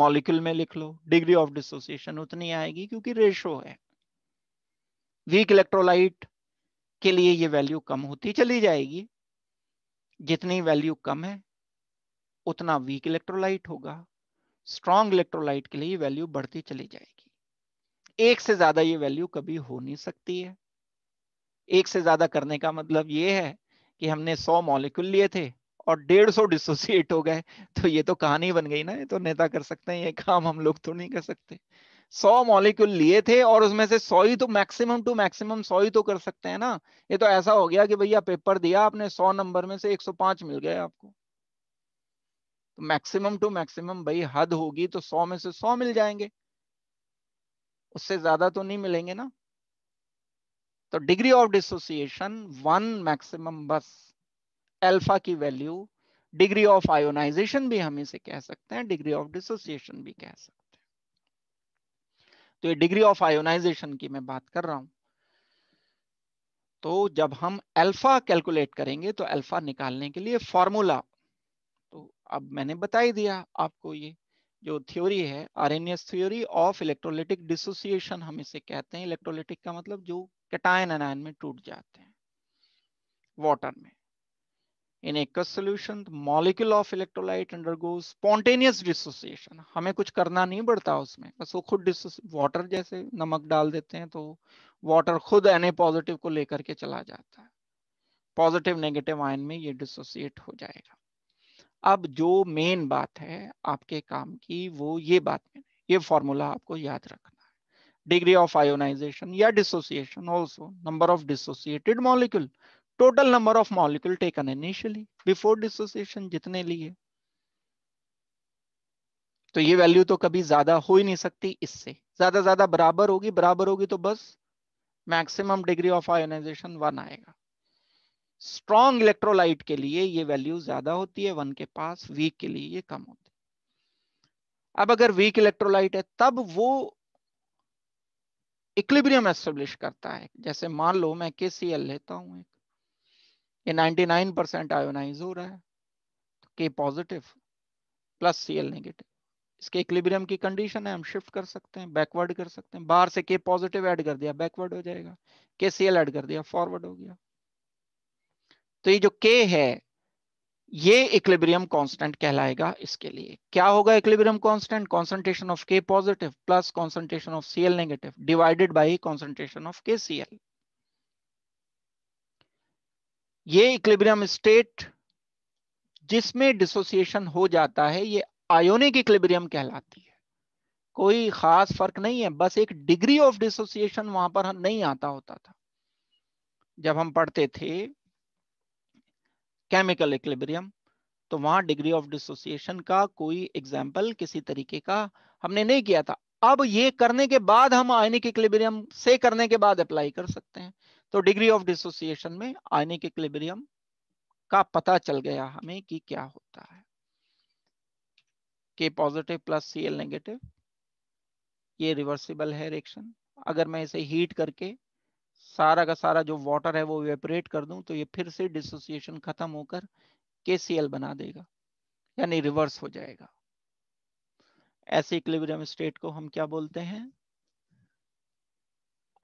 मॉलिक्यूल में लिख लो डिग्री ऑफ डिसोसिएशन उतनी आएगी क्योंकि रेशो है वीक इलेक्ट्रोलाइट के लिए ये वैल्यू कम होती चली जाएगी जितनी वैल्यू कम है उतना वीक इलेक्ट्रोलाइट होगा स्ट्रॉन्ग इलेक्ट्रोलाइट के लिए वैल्यू बढ़ती चली जाएगी एक से ज्यादा ये वैल्यू कभी हो नहीं सकती है एक से ज्यादा करने का मतलब ये है कि हमने 100 मॉलिक्यूल लिए थे और डेढ़ सौ डिसोसिएट हो गए तो ये तो कहानी बन गई ना ये तो नेता कर सकते हैं ये काम हम लोग तो नहीं कर सकते सौ मॉलिक्यूल लिए थे और उसमें से सौ ही तो मैक्सिमम टू मैक्सिमम सौ ही तो कर सकते हैं ना ये तो ऐसा हो गया कि भैया पेपर दिया आपने सौ नंबर में से एक सौ पांच मिल गए आपको तो मैक्सिमम टू मैक्सिमम भाई हद होगी तो सौ में से सौ मिल जाएंगे उससे ज्यादा तो नहीं मिलेंगे ना तो degree of dissociation one maximum बस अल्फा की वैल्यू डिग्री ऑफ आयोनाइजेशन भी हम इसे कह सकते हैं डिग्री ऑफ डिसोसिएशन भी कह सकते हैं तो ये डिग्री ऑफ आयोनाइजेशन की मैं बात कर रहा हूं तो जब हम अल्फा कैलकुलेट करेंगे तो अल्फा निकालने के लिए फॉर्मूला तो अब मैंने बता ही दिया आपको ये जो थ्योरी है Arrhenius theory of electrolytic dissociation हम इसे कहते हैं इलेक्ट्रोलिटिक का मतलब जो कैटायन एनायन में टूट जाते हैं वाटर में in aqueous solution the molecule of electrolyte undergoes spontaneous dissociation हमें कुछ करना नहीं पड़ता उसमें बस वो खुद वाटर जैसे नमक डाल देते हैं तो वाटर खुद एन पॉजिटिव को लेकर के चला जाता है पॉजिटिव नेगेटिव आयन में ये डिसोसिएट हो जाएगा अब जो मेन बात है आपके काम की वो ये बात में ये फॉर्मूला आपको याद रखना है डिग्री ऑफ आयोनाइजेशन या dissociation also number of dissociated molecule total number of molecule taken initially before dissociation जितने लिए तो ये वैल्यू तो कभी ज्यादा हो ही नहीं सकती इससे ज्यादा ज्यादा बराबर होगी बराबर होगी तो बस maximum degree of ionization one आएगा स्ट्रॉन्ग इलेक्ट्रोलाइट के लिए ये वैल्यू ज्यादा होती है वन के पास वीक के लिए ये कम होती है अब अगर वीक इलेक्ट्रोलाइट है तब वो इक्लिब्रियम एस्टेब्लिश करता है जैसे मान लो मैं के लेता हूं एक ये 99 परसेंट आयोनाइज हो रहा है K positive plus C L negative इसके इक्लिब्रियम की कंडीशन है हम शिफ्ट कर सकते हैं बैकवर्ड कर सकते हैं बाहर से के पॉजिटिव ऐड कर दिया बैकवर्ड हो जाएगा के सी एल एड कर दिया फॉरवर्ड हो गया तो ये जो के है ये इक्लिब्रियम कांस्टेंट कहलाएगा इसके लिए क्या होगा equilibrium constant concentration of K positive plus concentration of CL negative divided by concentration of K CL ये इक्लिब्रियम स्टेट जिसमें डिसोसिएशन हो जाता है ये आयोनिक इक्लिब्रियम कहलाती है कोई खास फर्क नहीं है बस एक डिग्री ऑफ डिसोसिएशन वहां पर नहीं आता होता था जब हम पढ़ते थे केमिकल इक्लिब्रियम तो वहां डिग्री ऑफ डिसोसिएशन का कोई एग्जाम्पल किसी तरीके का हमने नहीं किया था अब ये करने के बाद हम आयनिक इक्लिब्रियम से करने के बाद अप्लाई कर सकते हैं तो डिग्री ऑफ डिसोसिएशन में आयनिक इक्लिब्रियम का पता चल गया हमें कि क्या होता है K positive plus C L negative ये रिवर्सिबल है रिएक्शन अगर मैं इसे हीट करके सारा का सारा जो वाटर है वो वेपरेट कर दूं तो ये फिर से डिसोसिएशन खत्म होकर के सी एल बना देगा यानी रिवर्स हो जाएगा ऐसे इक्लिब्रियम स्टेट को हम क्या बोलते हैं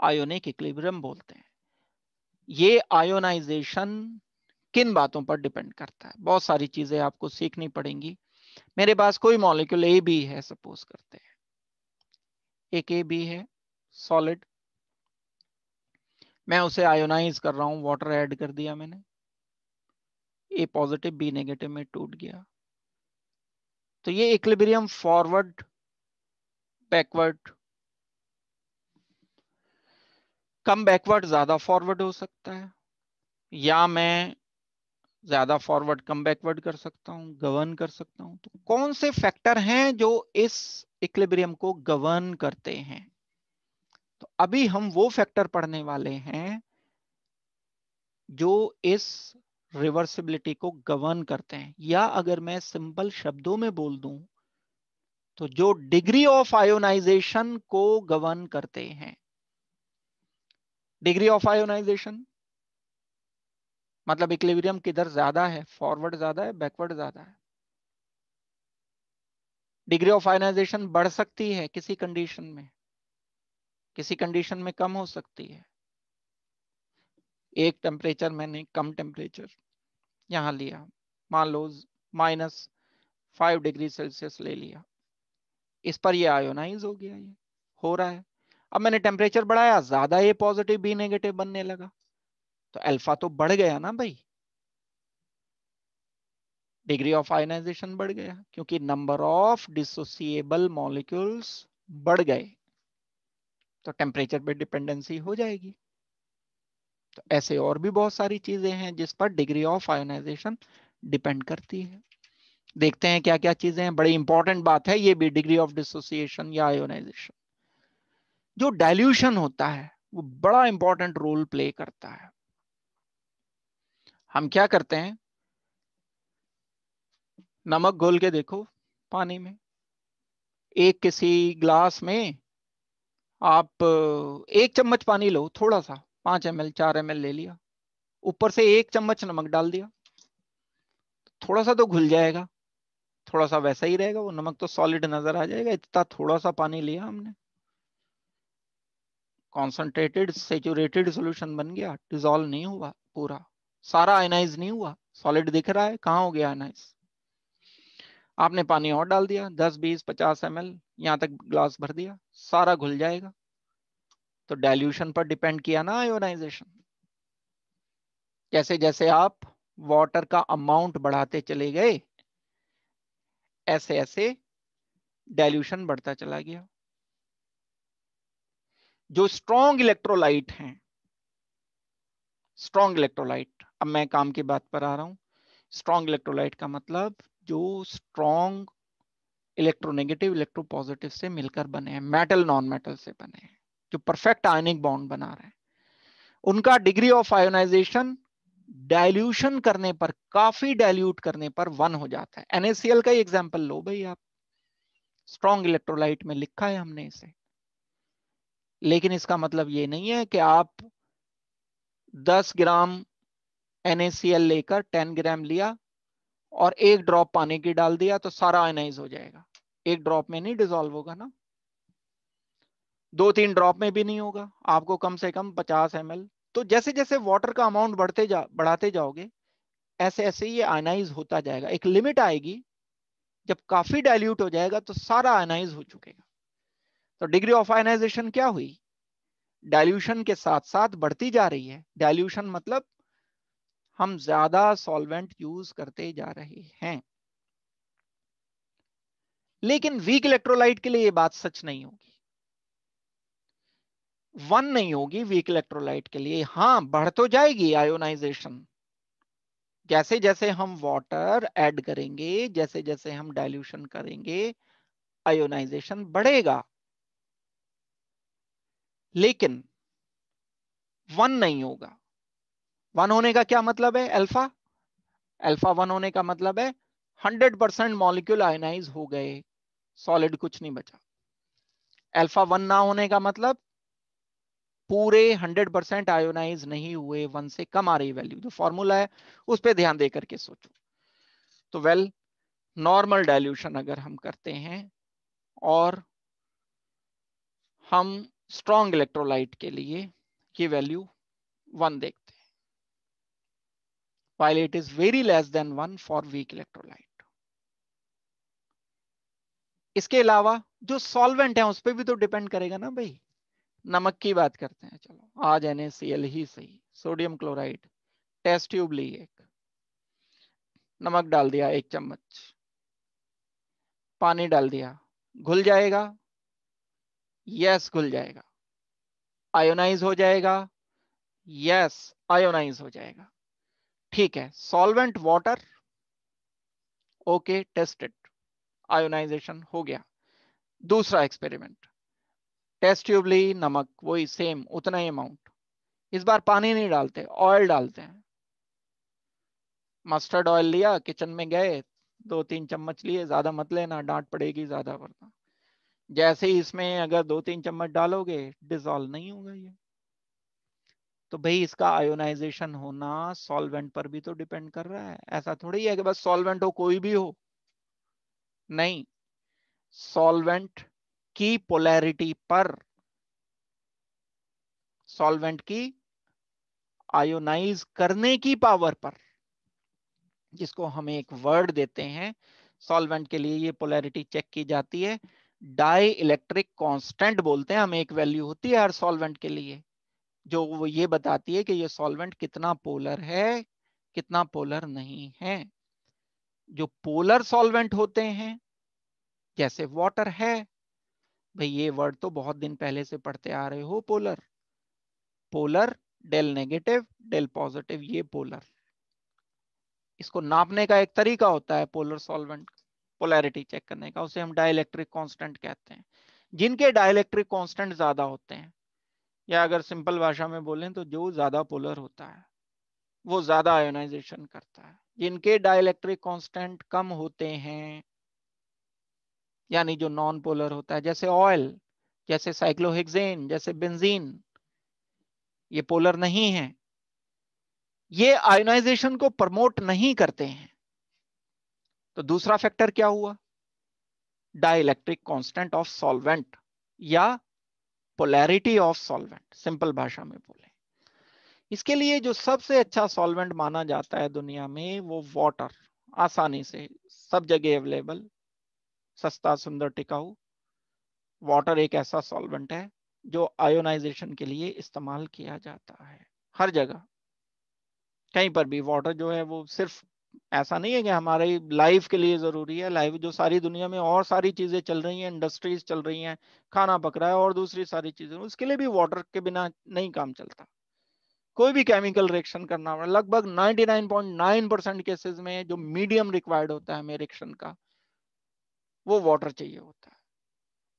आयोनिक इक्लिब्रियम बोलते हैं ये आयोनाइजेशन किन बातों पर डिपेंड करता है बहुत सारी चीजें आपको सीखनी पड़ेंगी मेरे पास कोई मॉलिक्यूल ए बी है सपोज करते हैं एक ए बी है सॉलिड मैं उसे आयोनाइज कर रहा हूं वाटर ऐड कर दिया मैंने ए पॉजिटिव बी नेगेटिव में टूट गया तो ये इक्लिबेरियम फॉरवर्ड बैकवर्ड कम बैकवर्ड ज्यादा फॉरवर्ड हो सकता है या मैं ज्यादा फॉरवर्ड कम बैकवर्ड कर सकता हूँ गवर्न कर सकता हूँ तो कौन से फैक्टर हैं जो इस इक्लेबरियम को गवर्न करते हैं तो अभी हम वो फैक्टर पढ़ने वाले हैं जो इस रिवर्सिबिलिटी को गवर्न करते हैं या अगर मैं सिंपल शब्दों में बोल दूं तो जो डिग्री ऑफ आयोनाइजेशन को गवर्न करते हैं डिग्री ऑफ आयोनाइजेशन मतलब इक्लेवरियम किधर ज्यादा है फॉरवर्ड ज्यादा है बैकवर्ड ज्यादा है डिग्री ऑफ आयोनाइजेशन बढ़ सकती है किसी कंडीशन में किसी कंडीशन में कम हो सकती है एक टेम्परेचर मैंने कम टेम्परेचर यहाँ लिया मान लो माइनस फाइव डिग्री सेल्सियस ले लिया इस पर ये आयोनाइज हो गया ये हो रहा है अब मैंने टेम्परेचर बढ़ाया ज्यादा ए पॉजिटिव बी नेगेटिव बनने लगा तो अल्फा तो बढ़ गया ना भाई डिग्री ऑफ आयनाइजेशन बढ़ गया क्योंकि नंबर ऑफ डिसोसिएबल मॉलिक्यूल्स बढ़ गए तो टेम्परेचर पे डिपेंडेंसी हो जाएगी तो ऐसे और भी बहुत सारी चीजें हैं जिस पर डिग्री ऑफ आयोनाइजेशन डिपेंड करती है देखते हैं क्या क्या चीजें हैं बड़ी इंपॉर्टेंट बात है ये भी डिग्री ऑफ डिसोसिएशन या आयोनाइजेशन जो डाइल्यूशन होता है वो बड़ा इंपॉर्टेंट रोल प्ले करता है हम क्या करते हैं नमक घोल के देखो पानी में एक किसी ग्लास में आप एक चम्मच पानी लो थोड़ा सा पांच एम एल चार एम ले लिया ऊपर से एक चम्मच नमक डाल दिया थोड़ा सा तो घुल जाएगा थोड़ा सा वैसा ही रहेगा वो नमक तो सॉलिड नजर आ जाएगा इतना थोड़ा सा पानी लिया हमने कॉन्सेंट्रेटेड सेचुरेटेड सोल्यूशन बन गया डिजोल्व नहीं हुआ पूरा सारा आयनाइज नहीं हुआ सॉलिड दिख रहा है कहाँ हो गया आयनाइज आपने पानी और डाल दिया दस बीस पचास एम एल यहाँ तक ग्लास भर दिया सारा घुल जाएगा तो डाइल्यूशन पर डिपेंड किया ना आयोनाइजेशन जैसे जैसे आप वाटर का अमाउंट बढ़ाते चले गए ऐसे ऐसे डाइल्यूशन बढ़ता चला गया जो स्ट्रॉन्ग इलेक्ट्रोलाइट हैं स्ट्रॉन्ग इलेक्ट्रोलाइट अब मैं काम की बात पर आ रहा हूं स्ट्रॉन्ग इलेक्ट्रोलाइट का मतलब जो स्ट्रॉन्ग इलेक्ट्रोनेगेटिव इलेक्ट्रो पॉजिटिव से मिलकर बने हैं मेटल नॉन मेटल से बने हैं जो परफेक्ट आयनिक बॉन्ड बना रहे हैं उनका डिग्री ऑफ आयोनाइजेशन डाइल्यूशन करने पर काफी डाइल्यूट करने पर वन हो जाता है एनएसीएल का ही एग्जाम्पल लो भाई आप स्ट्रॉन्ग इलेक्ट्रोलाइट में लिखा है हमने इसे लेकिन इसका मतलब ये नहीं है कि आप 10 ग्राम एन लेकर 10 ग्राम लिया और एक ड्रॉप पानी की डाल दिया तो सारा आयनाइज हो जाएगा एक ड्रॉप में नहीं डिजोल्व होगा ना दो तीन ड्रॉप में भी नहीं होगा आपको कम से कम 50 एम तो जैसे जैसे वाटर का अमाउंट बढ़ते जा बढ़ाते जाओगे ऐसे ऐसे ये आयनाइज होता जाएगा एक लिमिट आएगी जब काफी डायल्यूट हो जाएगा तो सारा आयनाइज हो चुकेगा तो डिग्री ऑफ आयनाइजेशन क्या हुई डाइल्यूशन के साथ साथ बढ़ती जा रही है डाइल्यूशन मतलब हम ज्यादा सॉल्वेंट यूज करते जा रहे हैं लेकिन वीक इलेक्ट्रोलाइट के लिए यह बात सच नहीं होगी वन नहीं होगी वीक इलेक्ट्रोलाइट के लिए हां बढ़ तो जाएगी आयोनाइजेशन जैसे जैसे हम वाटर ऐड करेंगे जैसे जैसे हम डाइल्यूशन करेंगे आयोनाइजेशन बढ़ेगा लेकिन वन नहीं होगा वन होने का क्या मतलब है अल्फा अल्फा वन होने का मतलब है हंड्रेड परसेंट मॉलिक्यूल आयनाइज हो गए सॉलिड कुछ नहीं बचा अल्फा वन ना होने का मतलब पूरे हंड्रेड परसेंट आयोनाइज नहीं हुए वन से कम आ रही वैल्यू जो फॉर्मूला है उस पर ध्यान दे करके सोचो तो वेल नॉर्मल डाइल्यूशन अगर हम करते हैं और हम स्ट्रॉन्ग इलेक्ट्रोलाइट के लिए ये वैल्यू वन देखते हैं it is very less than one for weak electrolyte इसके अलावा जो सॉल्वेंट है उस पर भी तो डिपेंड करेगा ना भाई नमक की बात करते हैं चलो आज एन ही सही सोडियम क्लोराइड टेस्ट ट्यूब ली एक नमक डाल दिया एक चम्मच पानी डाल दिया घुल जाएगा यस घुल जाएगा आयोनाइज हो जाएगा यस आयोनाइज हो जाएगा ठीक है solvent water okay tested ionization हो गया दूसरा एक्सपेरिमेंट टेस्ट ट्यूबली नमक वही सेम उतना ही अमाउंट इस बार पानी नहीं डालते ऑयल डालते हैं मस्टर्ड ऑयल लिया किचन में गए दो तीन चम्मच लिए ज्यादा मत लेना डांट पड़ेगी ज्यादा वरना जैसे ही इसमें अगर दो तीन चम्मच डालोगे डिजोल्व नहीं होगा ये तो भाई इसका आयोनाइजेशन होना सॉल्वेंट पर भी तो डिपेंड कर रहा है ऐसा थोड़ी है कि बस सॉल्वेंट हो कोई भी हो नहीं सॉल्वेंट की पोलैरिटी पर सॉल्वेंट की आयोनाइज करने की पावर पर जिसको हम एक वर्ड देते हैं सॉल्वेंट के लिए ये पोलैरिटी चेक की जाती है डाई इलेक्ट्रिक कॉन्स्टेंट बोलते हैं हमें एक वैल्यू होती है हर सॉल्वेंट के लिए जो वो ये बताती है कि ये सॉल्वेंट कितना पोलर है कितना पोलर नहीं है जो पोलर सॉल्वेंट होते हैं जैसे वाटर है भाई ये वर्ड तो बहुत दिन पहले से पढ़ते आ रहे हो polar polar del negative del positive ये पोलर इसको नापने का एक तरीका होता है पोलर सॉल्वेंट पोलैरिटी चेक करने का उसे हम डायलैक्ट्रिक कांस्टेंट कहते हैं जिनके डायलैक्ट्रिक कांस्टेंट ज्यादा होते हैं या अगर सिंपल भाषा में बोलें तो जो ज्यादा पोलर होता है वो ज्यादा आयोनाइजेशन करता है जिनके डायलैक्ट्रिक कॉन्स्टेंट कम होते हैं यानी जो नॉन पोलर होता है जैसे ऑयल जैसे साइक्लोहेक्न जैसे बेंजीन ये पोलर नहीं है ये आयोनाइजेशन को प्रमोट नहीं करते हैं तो दूसरा फैक्टर क्या हुआ डाइलेक्ट्रिक कॉन्स्टेंट ऑफ सॉल्वेंट या पोलैरिटी ऑफ सॉल्वेंट सिंपल भाषा में बोले इसके लिए जो सबसे अच्छा सॉल्वेंट माना जाता है दुनिया में वो वाटर आसानी से सब जगह अवेलेबल सस्ता सुंदर टिकाऊ वाटर एक ऐसा सॉल्वेंट है जो आयोनाइजेशन के लिए इस्तेमाल किया जाता है हर जगह कहीं पर भी वाटर जो है वो सिर्फ ऐसा नहीं है कि हमारे लाइफ के लिए ज़रूरी है लाइफ जो सारी दुनिया में और सारी चीज़ें चल रही हैं इंडस्ट्रीज चल रही हैं खाना पक रहा है और दूसरी सारी चीज़ें उसके लिए भी वाटर के बिना नहीं काम चलता कोई भी केमिकल रिएक्शन करना पड़ा लगभग 99.9 परसेंट केसेस में जो मीडियम रिक्वायर्ड होता है हमें रिएक्शन का वो वाटर चाहिए होता है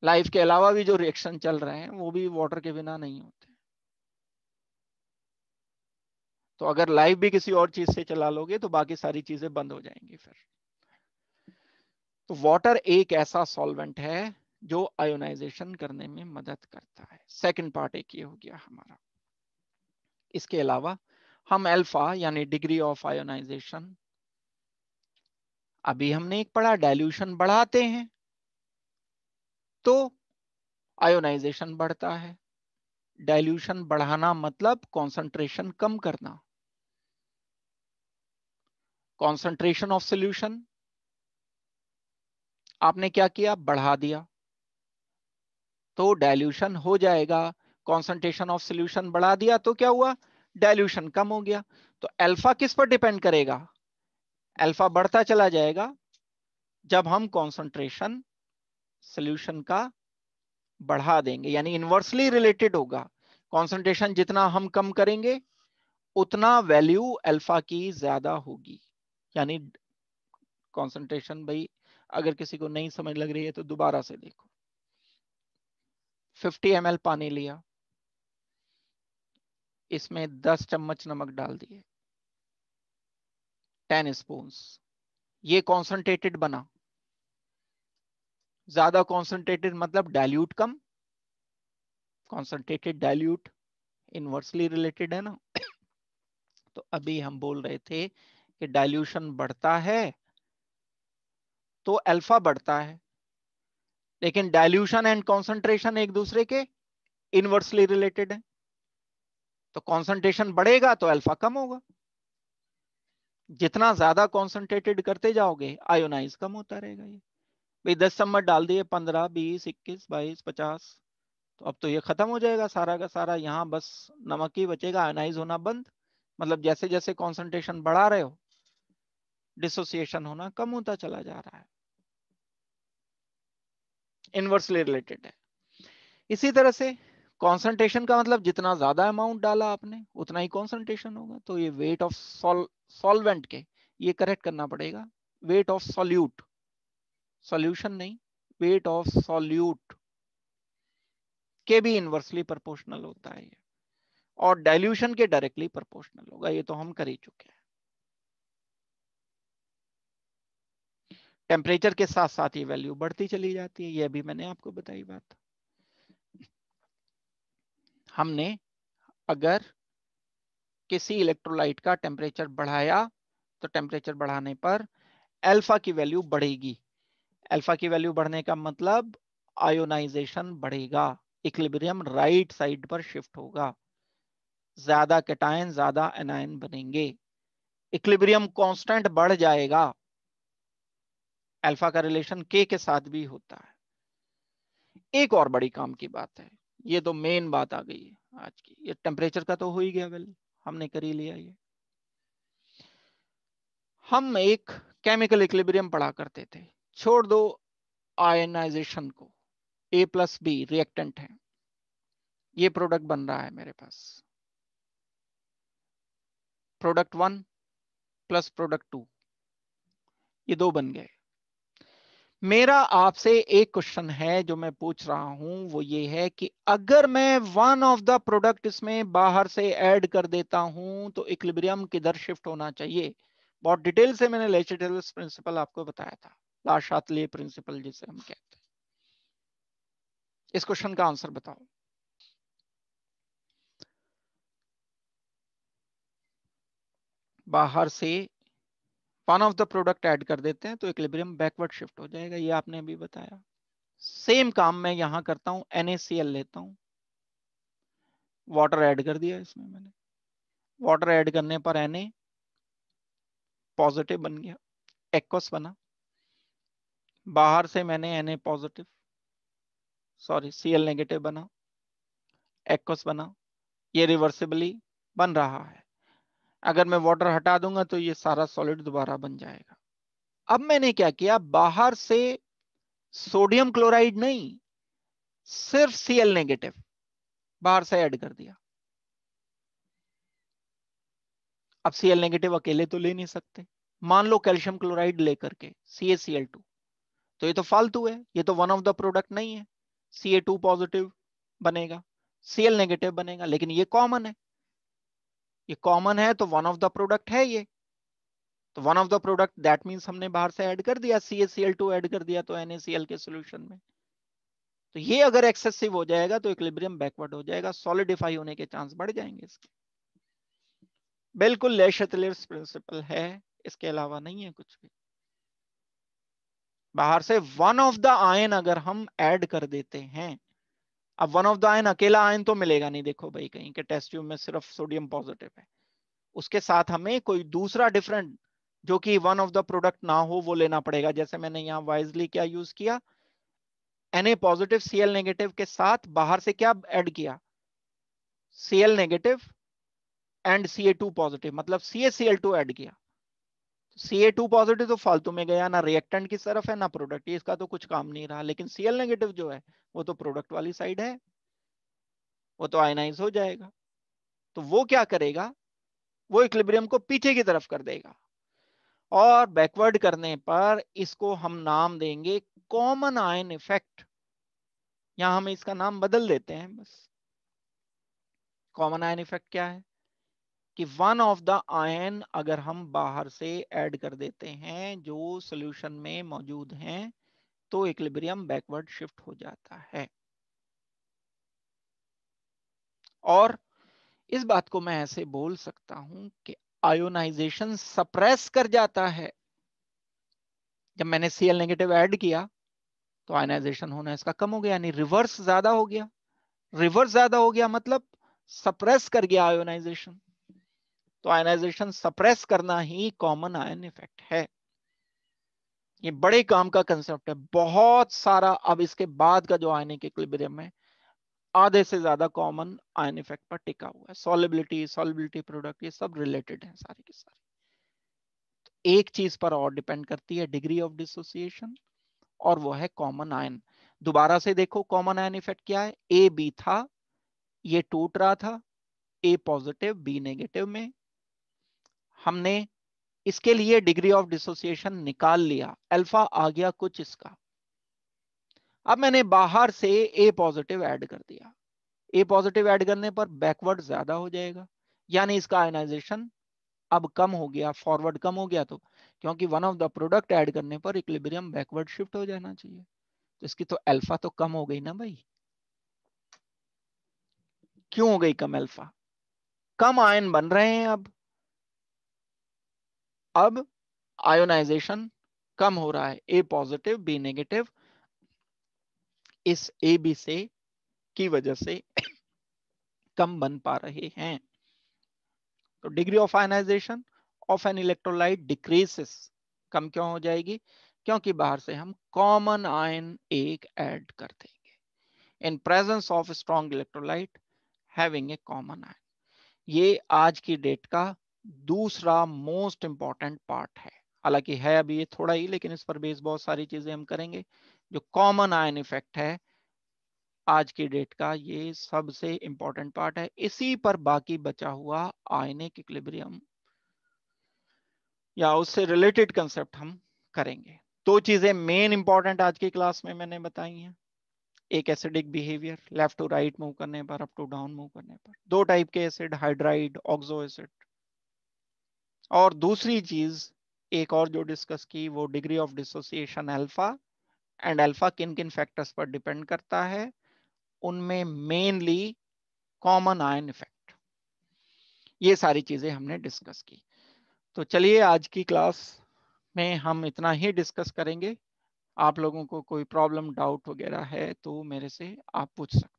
लाइफ के अलावा भी जो रिएक्शन चल रहे हैं वो भी वाटर के बिना नहीं होते तो अगर लाइव भी किसी और चीज से चला लोगे तो बाकी सारी चीजें बंद हो जाएंगी फिर तो वाटर एक ऐसा सॉल्वेंट है जो आयोनाइजेशन करने में मदद करता है सेकंड पार्ट एक ये हो गया हमारा इसके अलावा हम अल्फा यानी डिग्री ऑफ आयोनाइजेशन अभी हमने एक पढ़ा डाइल्यूशन बढ़ाते हैं तो आयोनाइजेशन बढ़ता है डाइल्यूशन बढ़ाना मतलब कॉन्सेंट्रेशन कम करना कॉन्सेंट्रेशन ऑफ सोल्यूशन आपने क्या किया बढ़ा दिया तो डाइल्यूशन हो जाएगा कॉन्सेंट्रेशन ऑफ सोल्यूशन बढ़ा दिया तो क्या हुआ डाइल्यूशन कम हो गया तो अल्फा किस पर डिपेंड करेगा अल्फा बढ़ता चला जाएगा जब हम कॉन्सेंट्रेशन सोल्यूशन का बढ़ा देंगे यानी इन्वर्सली रिलेटेड होगा कॉन्सेंट्रेशन जितना हम कम करेंगे उतना वैल्यू अल्फा की ज्यादा होगी यानी कॉन्सेंट्रेशन भाई अगर किसी को नहीं समझ लग रही है तो दोबारा से देखो 50 एम पानी लिया इसमें 10 चम्मच नमक डाल दिए 10 स्पून ये कॉन्सेंट्रेटेड बना ज्यादा कॉन्सेंट्रेटेड मतलब डाइल्यूट कम कॉन्सेंट्रेटेड डायल्यूट इनवर्सली रिलेटेड है ना तो अभी हम बोल रहे थे कि डाइल्यूशन बढ़ता है तो अल्फा बढ़ता है लेकिन डाइल्यूशन एंड कॉन्सेंट्रेशन एक दूसरे के इनवर्सली रिलेटेड है तो कॉन्सेंट्रेशन बढ़ेगा तो अल्फा कम होगा जितना ज्यादा कॉन्सेंट्रेटेड करते जाओगे आयोनाइज कम होता रहेगा ये भाई दस चम्मच डाल दिए पंद्रह बीस इक्कीस बाईस पचास तो अब तो ये खत्म हो जाएगा सारा का सारा यहाँ बस नमक ही बचेगा आयनाइज होना बंद मतलब जैसे जैसे कॉन्सेंट्रेशन बढ़ा रहे हो डिसोसिएशन होना कम होता चला जा रहा है इनवर्सली रिलेटेड है इसी तरह से कॉन्सेंट्रेशन का मतलब जितना ज्यादा अमाउंट डाला आपने उतना ही कॉन्सेंट्रेशन होगा तो ये वेट ऑफ सॉल्वेंट के ये करेक्ट करना पड़ेगा वेट ऑफ सॉल्यूट सॉल्यूशन नहीं वेट ऑफ सॉल्यूट के भी इनवर्सली प्रोपोर्शनल होता है ये और डाइल्यूशन के डायरेक्टली प्रोपोर्शनल होगा ये तो हम कर ही चुके हैं टेम्परेचर के साथ साथ ये वैल्यू बढ़ती चली जाती है ये भी मैंने आपको बताई बात हमने अगर किसी इलेक्ट्रोलाइट का टेम्परेचर बढ़ाया तो टेम्परेचर बढ़ाने पर अल्फा की वैल्यू बढ़ेगी अल्फा की वैल्यू बढ़ने का मतलब आयोनाइजेशन बढ़ेगा इक्लिबरियम राइट साइड पर शिफ्ट होगा ज्यादा कैटायन ज्यादा एनायन बनेंगे इक्लिबरियम कांस्टेंट बढ़ जाएगा अल्फा का रिलेशन के के साथ भी होता है एक और बड़ी काम की बात है ये तो मेन बात आ गई है आज की ये टेम्परेचर का तो हो ही गया वेल हमने कर ही लिया ये हम एक केमिकल इक्लिबरियम पढ़ा करते थे छोड़ दो आयनाइजेशन को ए प्लस बी रिएक्टेंट है ये प्रोडक्ट बन रहा है मेरे पास product one plus product two ये दो बन गए मेरा आपसे एक क्वेश्चन है जो मैं पूछ रहा हूं वो ये है कि अगर मैं वन ऑफ द प्रोडक्ट इसमें बाहर से ऐड कर देता हूं तो इक्लिब्रियम किधर शिफ्ट होना चाहिए बहुत डिटेल से मैंने लेचेटल्स प्रिंसिपल आपको बताया था लाशातली प्रिंसिपल जिसे हम कहते हैं इस क्वेश्चन का आंसर बताओ बाहर से one of the product add कर देते हैं तो इक्लिब्रियम बैकवर्ड शिफ्ट हो जाएगा ये आपने अभी बताया सेम काम मैं यहां करता हूं एनएसीएल लेता हूं वाटर ऐड कर दिया इसमें मैंने वाटर ऐड करने पर एन पॉजिटिव बन गया एक्वस बना बाहर से मैंने N positive sorry CL negative बना एक्वस बना ये रिवर्सिबली बन रहा है अगर मैं वाटर हटा दूंगा तो ये सारा सॉलिड दोबारा बन जाएगा अब मैंने क्या किया बाहर से सोडियम क्लोराइड नहीं सिर्फ सीएल नेगेटिव बाहर से ऐड कर दिया अब एल नेगेटिव अकेले तो ले नहीं सकते मान लो कैल्शियम क्लोराइड लेकर के सी टू तो ये तो फालतू है ये तो वन ऑफ द प्रोडक्ट नहीं है सी ए टू पॉजिटिव बनेगा सी एल नेगेटिव बनेगा लेकिन ये कॉमन है ये कॉमन है तो वन ऑफ द प्रोडक्ट है ये तो one of the product that means हमने बाहर से ऐड कर दिया C A C L two add कर दिया तो एन के सोल्यूशन में तो ये अगर एक्सेसिव हो जाएगा तो इक्लिब्रियम बैकवर्ड हो जाएगा सॉलिडिफाई होने के चांस बढ़ जाएंगे इसके बिल्कुल लेशतलेर्स प्रिंसिपल है इसके अलावा नहीं है कुछ भी बाहर से वन ऑफ द आयन अगर हम ऐड कर देते हैं अब वन ऑफ द आयन अकेला आयन तो मिलेगा नहीं देखो भाई कहीं के टेस्ट ट्यूब में सिर्फ सोडियम पॉजिटिव है उसके साथ हमें कोई दूसरा डिफरेंट जो कि वन ऑफ द प्रोडक्ट ना हो वो लेना पड़ेगा जैसे मैंने यहाँ वाइजली क्या यूज किया एन पॉजिटिव सी नेगेटिव के साथ बाहर से क्या ऐड किया C negative and C positive मतलब सी एल एड किया सी ए टू पॉजिटिव तो फालतू में गया ना रिएक्टेंट की तरफ है ना प्रोडक्ट इसका तो कुछ काम नहीं रहा लेकिन सी एल नेगेटिव जो है वो तो प्रोडक्ट वाली साइड है वो तो आयनाइज हो जाएगा तो वो क्या करेगा वो इक्लिब्रियम को पीछे की तरफ कर देगा और बैकवर्ड करने पर इसको हम नाम देंगे कॉमन आयन इफेक्ट यहां हम इसका नाम बदल देते हैं बस कॉमन आयन इफेक्ट क्या है कि वन ऑफ द आयन अगर हम बाहर से ऐड कर देते हैं जो सोल्यूशन में मौजूद हैं तो इक्लिब्रियम बैकवर्ड शिफ्ट हो जाता है और इस बात को मैं ऐसे बोल सकता हूं कि आयोनाइजेशन सप्रेस कर जाता है जब मैंने सीएल नेगेटिव ऐड किया तो आयोनाइजेशन होना इसका कम हो गया यानी रिवर्स ज्यादा हो गया रिवर्स ज्यादा हो गया मतलब सप्रेस कर गया आयोनाइजेशन तो आयनाइजेशन सप्रेस करना ही कॉमन आयन इफेक्ट है ये बड़े काम का कंसेप्ट है बहुत सारा अब इसके बाद का जो आयनिक इक्विलिब्रियम है आधे से ज्यादा कॉमन आयन इफेक्ट पर टिका हुआ है सॉलिबिलिटी सॉलिबिलिटी प्रोडक्ट ये सब रिलेटेड है सारे के सारे तो एक चीज पर और डिपेंड करती है डिग्री ऑफ डिसोसिएशन और वो है कॉमन आयन दोबारा से देखो कॉमन आयन इफेक्ट क्या है ए बी था ये टूट रहा था ए पॉजिटिव बी नेगेटिव में हमने इसके लिए डिग्री ऑफ डिसोसिएशन निकाल लिया अल्फा आ गया कुछ इसका अब मैंने बाहर से ए पॉजिटिव ऐड कर दिया ए पॉजिटिव ऐड करने पर बैकवर्ड ज्यादा हो जाएगा यानी इसका आयनाइजेशन अब कम हो गया फॉरवर्ड कम हो गया तो क्योंकि one of the product add करने पर इक्लिब्रियम बैकवर्ड शिफ्ट हो जाना चाहिए तो इसकी तो अल्फा तो कम हो गई ना भाई क्यों हो गई कम अल्फा कम आयन बन रहे हैं अब अब आयोनाइजेशन कम हो रहा है ए पॉजिटिव बी नेगेटिव इस ए बी से की वजह से कम बन पा रहे हैं तो degree of ionization of an electrolyte decreases कम क्यों हो जाएगी क्योंकि बाहर से हम कॉमन आयन एक ऐड कर देंगे in presence of strong electrolyte having a common ion ये आज की डेट का दूसरा मोस्ट इंपॉर्टेंट पार्ट है हालांकि है अभी ये थोड़ा ही लेकिन इस पर बेस बहुत सारी चीजें हम करेंगे जो कॉमन आयन इफेक्ट है आज की डेट का ये सबसे इंपॉर्टेंट पार्ट है इसी पर बाकी बचा हुआ आयनिक इक्लिब्रियम या उससे रिलेटेड कंसेप्ट हम करेंगे दो चीजें मेन इंपॉर्टेंट आज की क्लास में मैंने बताई हैं एक acidic behaviour left to right move करने पर अप टू डाउन मूव करने पर दो टाइप के एसिड हाइड्राइड ऑक्सो एसिड और दूसरी चीज एक और जो डिस्कस की वो degree of dissociation alpha and alpha किन किन फैक्टर्स पर डिपेंड करता है उनमें मेनली कॉमन आयन इफेक्ट ये सारी चीजें हमने डिस्कस की तो चलिए आज की क्लास में हम इतना ही डिस्कस करेंगे आप लोगों को कोई प्रॉब्लम डाउट वगैरह है तो मेरे से आप पूछ सकते